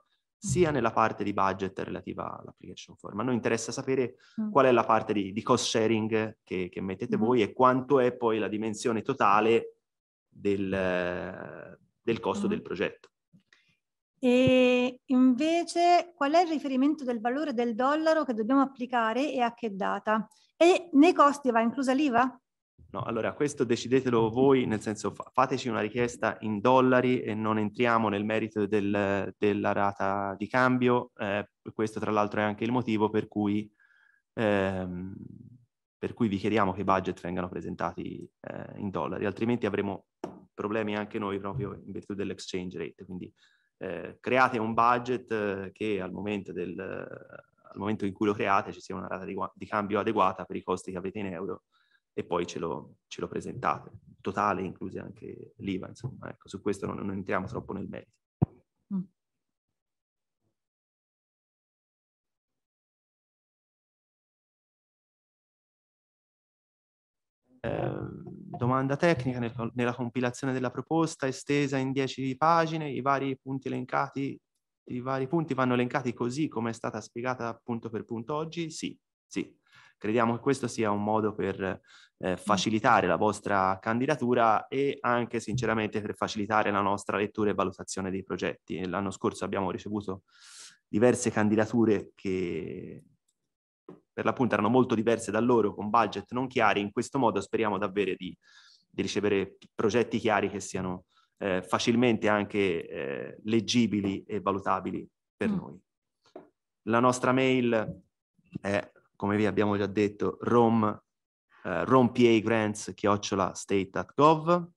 sia nella parte di budget relativa all'application form. A noi interessa sapere mm. qual è la parte di, di cost sharing che, che mettete voi mm-hmm. e quanto è poi la dimensione totale del, del costo del mm-hmm. progetto. E invece qual è il riferimento del valore del dollaro che dobbiamo applicare e a che data? E nei costi va inclusa l'IVA? No, allora questo decidetelo voi, nel senso fateci una richiesta in dollari e non entriamo nel merito del, della rata di cambio, eh, questo tra l'altro è anche il motivo per cui, ehm, per cui, vi chiediamo che i budget vengano presentati eh, in dollari, altrimenti avremo problemi anche noi proprio in virtù dell'exchange rate, quindi eh, create un budget eh, che al momento, del, al momento, in cui lo create ci sia una rata di, di cambio adeguata per i costi che avete in euro e poi ce lo, ce lo presentate, totale incluse anche l'IVA, insomma, ecco, su questo non, non entriamo troppo nel merito. Mm. Ehm, domanda tecnica, nel, nella compilazione della proposta estesa in 10 pagine, i vari punti elencati, i vari punti vanno elencati così come è stata spiegata punto per punto oggi? Sì, sì. Crediamo che questo sia un modo per eh, mm. facilitare la vostra candidatura e anche sinceramente per facilitare la nostra lettura e valutazione dei progetti. L'anno scorso abbiamo ricevuto diverse candidature che per l'appunto erano molto diverse da loro, con budget non chiari. In questo modo speriamo davvero di, di ricevere progetti chiari che siano eh, facilmente anche eh, leggibili e valutabili per mm. noi. La nostra mail è come vi abbiamo già detto, rom, eh, rompiagrants, chiocciola, state.gov.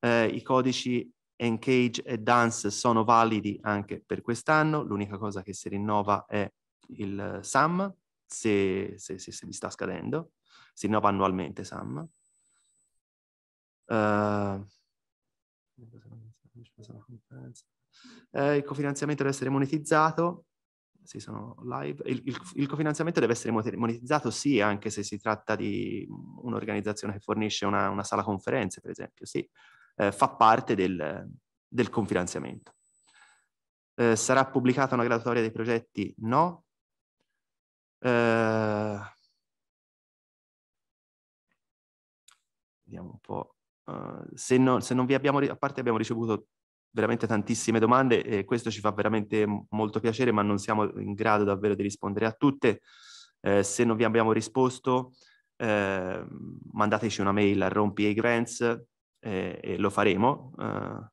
Eh, I codici Encage e Dance sono validi anche per quest'anno, l'unica cosa che si rinnova è il SAM, se, se, se, se vi sta scadendo, si rinnova annualmente SAM. Uh, eh, il cofinanziamento deve essere monetizzato, sì, sono live. Il, il, il, cofinanziamento deve essere monetizzato, sì, anche se si tratta di un'organizzazione che fornisce una, una sala conferenze, per esempio, sì, eh, fa parte del, del confinanziamento. Eh, sarà pubblicata una graduatoria dei progetti? No. Eh, vediamo un po'. Uh, se, non, se non vi abbiamo, a parte abbiamo ricevuto veramente tantissime domande e questo ci fa veramente molto piacere, ma non siamo in grado davvero di rispondere a tutte. Eh, se non vi abbiamo risposto, eh, mandateci una mail a rompigrants eh, e lo faremo. Eh,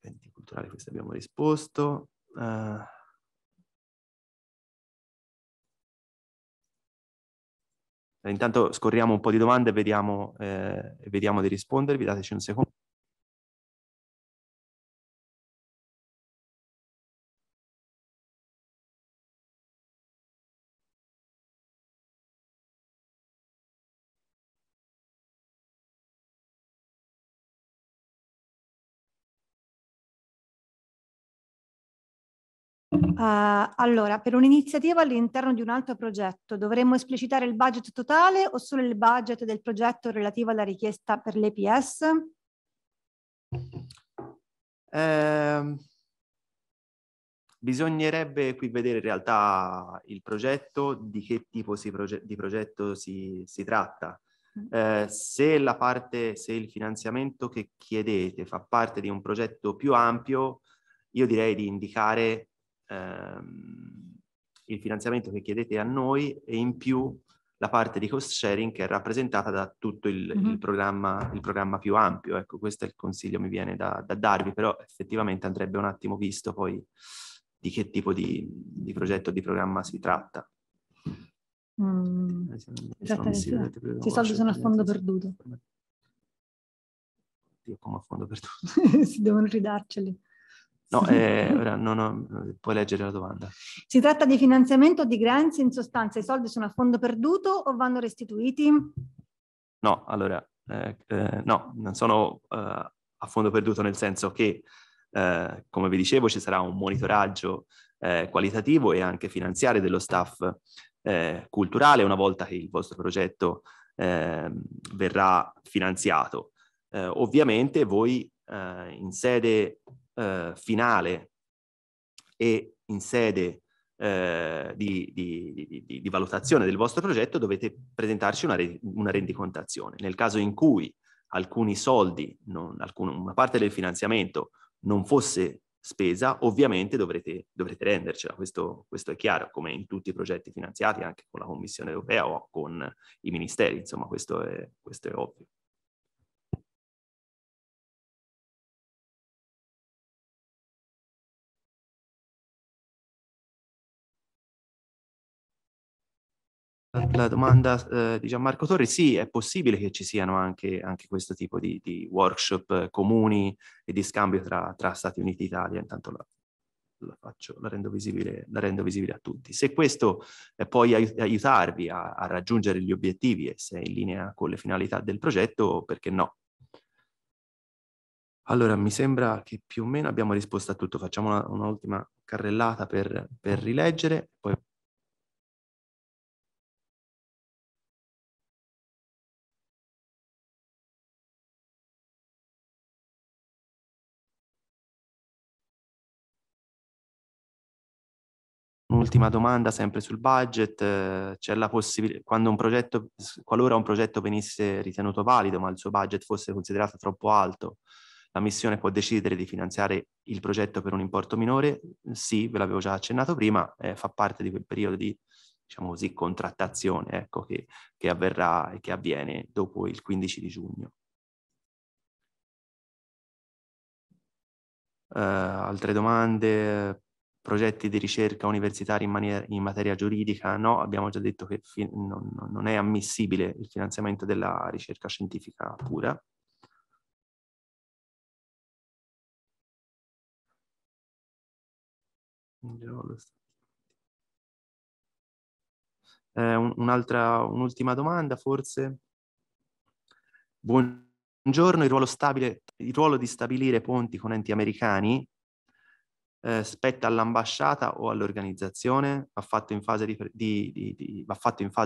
eventi culturali, questo abbiamo risposto. Eh, Intanto scorriamo un po' di domande e vediamo, eh, vediamo di rispondervi, dateci un secondo. Uh, allora, per un'iniziativa all'interno di un altro progetto dovremmo esplicitare il budget totale o solo il budget del progetto relativo alla richiesta per l'EPS? Eh, bisognerebbe qui vedere in realtà il progetto, di che tipo proge di progetto si, si tratta. Mm. Eh, se, la parte, se il finanziamento che chiedete fa parte di un progetto più ampio, io direi di indicare ehm, il finanziamento che chiedete a noi e in più la parte di cost sharing che è rappresentata da tutto il, mm-hmm. il, programma, il programma, più ampio. Ecco, questo è il consiglio che mi viene da, da, darvi, però effettivamente andrebbe un attimo visto poi di che tipo di, di progetto di programma si tratta. Mm. Eh, Esattamente, questi soldi sono a fondo perduto. Io come a fondo perduto. si devono ridarceli. No, eh, ora non ho, puoi leggere la domanda. Si tratta di finanziamento di grants, in sostanza i soldi sono a fondo perduto o vanno restituiti? No, allora, eh, eh, no, non sono eh, a fondo perduto nel senso che, eh, come vi dicevo, ci sarà un monitoraggio eh, qualitativo e anche finanziario dello staff culturale una volta che il vostro progetto ehm, verrà finanziato. ovviamente voi in sede eh, finale e in sede eh, di, di, di, di, valutazione del vostro progetto dovete presentarci una, re, una rendicontazione. Nel caso in cui alcuni soldi, non, alcun, una parte del finanziamento non fosse spesa, ovviamente dovrete, dovrete rendercela, questo, questo, è chiaro, come in tutti i progetti finanziati anche con la Commissione europea o con i ministeri, insomma questo è, questo è ovvio. la domanda eh, di Gianmarco Torri, sì, è possibile che ci siano anche, anche questo tipo di, di, workshop eh, comuni e di scambio tra, tra Stati Uniti e Italia, intanto la, la, faccio, la, rendo visibile, la, rendo visibile, a tutti. Se questo eh, può aiutarvi a, a, raggiungere gli obiettivi e se è in linea con le finalità del progetto, perché no? Allora, mi sembra che più o meno abbiamo risposto a tutto. Facciamo un'ultima carrellata per, per rileggere, poi ultima domanda sempre sul budget, eh, c'è la possibilità, quando un progetto, qualora un progetto venisse ritenuto valido ma il suo budget fosse considerato troppo alto, la missione può decidere di finanziare il progetto per un importo minore? Sì, ve l'avevo già accennato prima, eh, fa parte di quel periodo di diciamo così, contrattazione ecco, che, che, avverrà e che avviene dopo il 15 di giugno. Uh, altre domande? progetti di ricerca universitaria in, maniera, in materia giuridica, no, abbiamo già detto che fi- non, non è ammissibile il finanziamento della ricerca scientifica pura. Eh, un'altra, un'ultima domanda forse. Buongiorno, il ruolo, stabile, il ruolo di stabilire ponti con enti americani eh, spetta all'ambasciata o all'organizzazione, va, va fatto in fase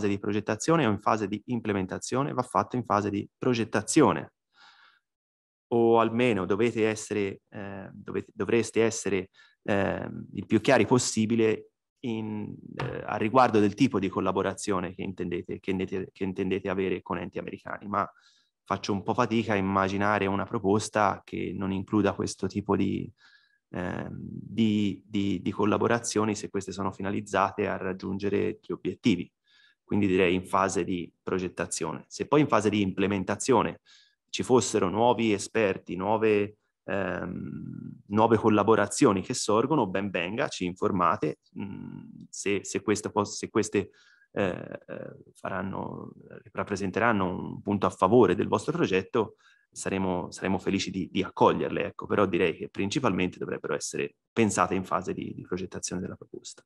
di progettazione o in fase di implementazione, va fatto in fase di progettazione o almeno dovete essere, eh, dovete, dovreste essere eh, il più chiari possibile in, eh, a riguardo del tipo di collaborazione che intendete, che, intendete, che intendete, avere con enti americani, ma faccio un po' fatica a immaginare una proposta che non includa questo tipo di, eh, di, di, di, collaborazioni se queste sono finalizzate a raggiungere gli obiettivi. Quindi direi in fase di progettazione. Se poi in fase di implementazione ci fossero nuovi esperti, nuove, ehm, nuove collaborazioni che sorgono, ben venga, ci informate mh, mm, se, se, posso, se queste eh, eh, faranno, rappresenteranno un punto a favore del vostro progetto, saremo, saremo felici di, di, accoglierle, ecco, però direi che principalmente dovrebbero essere pensate in fase di, di progettazione della proposta.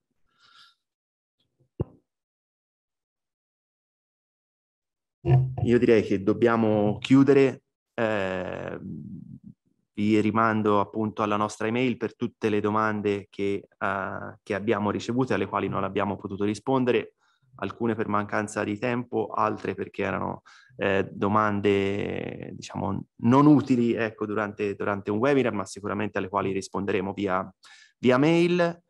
Io direi che dobbiamo chiudere, eh, vi rimando appunto alla nostra email per tutte le domande che, eh, che abbiamo ricevuto e alle quali non abbiamo potuto rispondere alcune per mancanza di tempo, altre perché erano eh, domande diciamo non utili ecco, durante, durante, un webinar, ma sicuramente alle quali risponderemo via, via mail.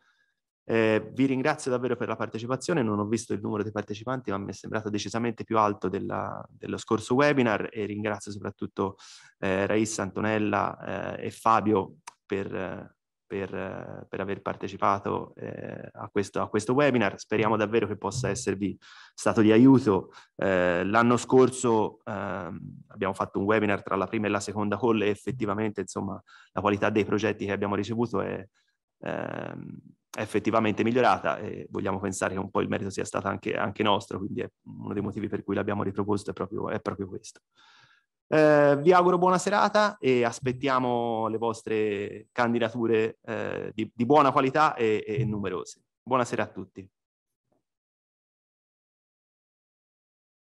Eh, vi ringrazio davvero per la partecipazione, non ho visto il numero dei partecipanti ma mi è sembrato decisamente più alto della, dello scorso webinar e ringrazio soprattutto eh, Raissa, Antonella eh, e Fabio per, per, per aver partecipato eh, a, questo, a, questo, webinar. Speriamo davvero che possa esservi stato di aiuto. Eh, l'anno scorso ehm, abbiamo fatto un webinar tra la prima e la seconda call e effettivamente insomma, la qualità dei progetti che abbiamo ricevuto è, ehm, è effettivamente migliorata e vogliamo pensare che un po' il merito sia stato anche, anche nostro, quindi è uno dei motivi per cui l'abbiamo riproposto è proprio, è proprio questo. Eh, vi auguro buona serata e aspettiamo le vostre candidature eh, di, di, buona qualità e, e mm. numerose. Buonasera a tutti.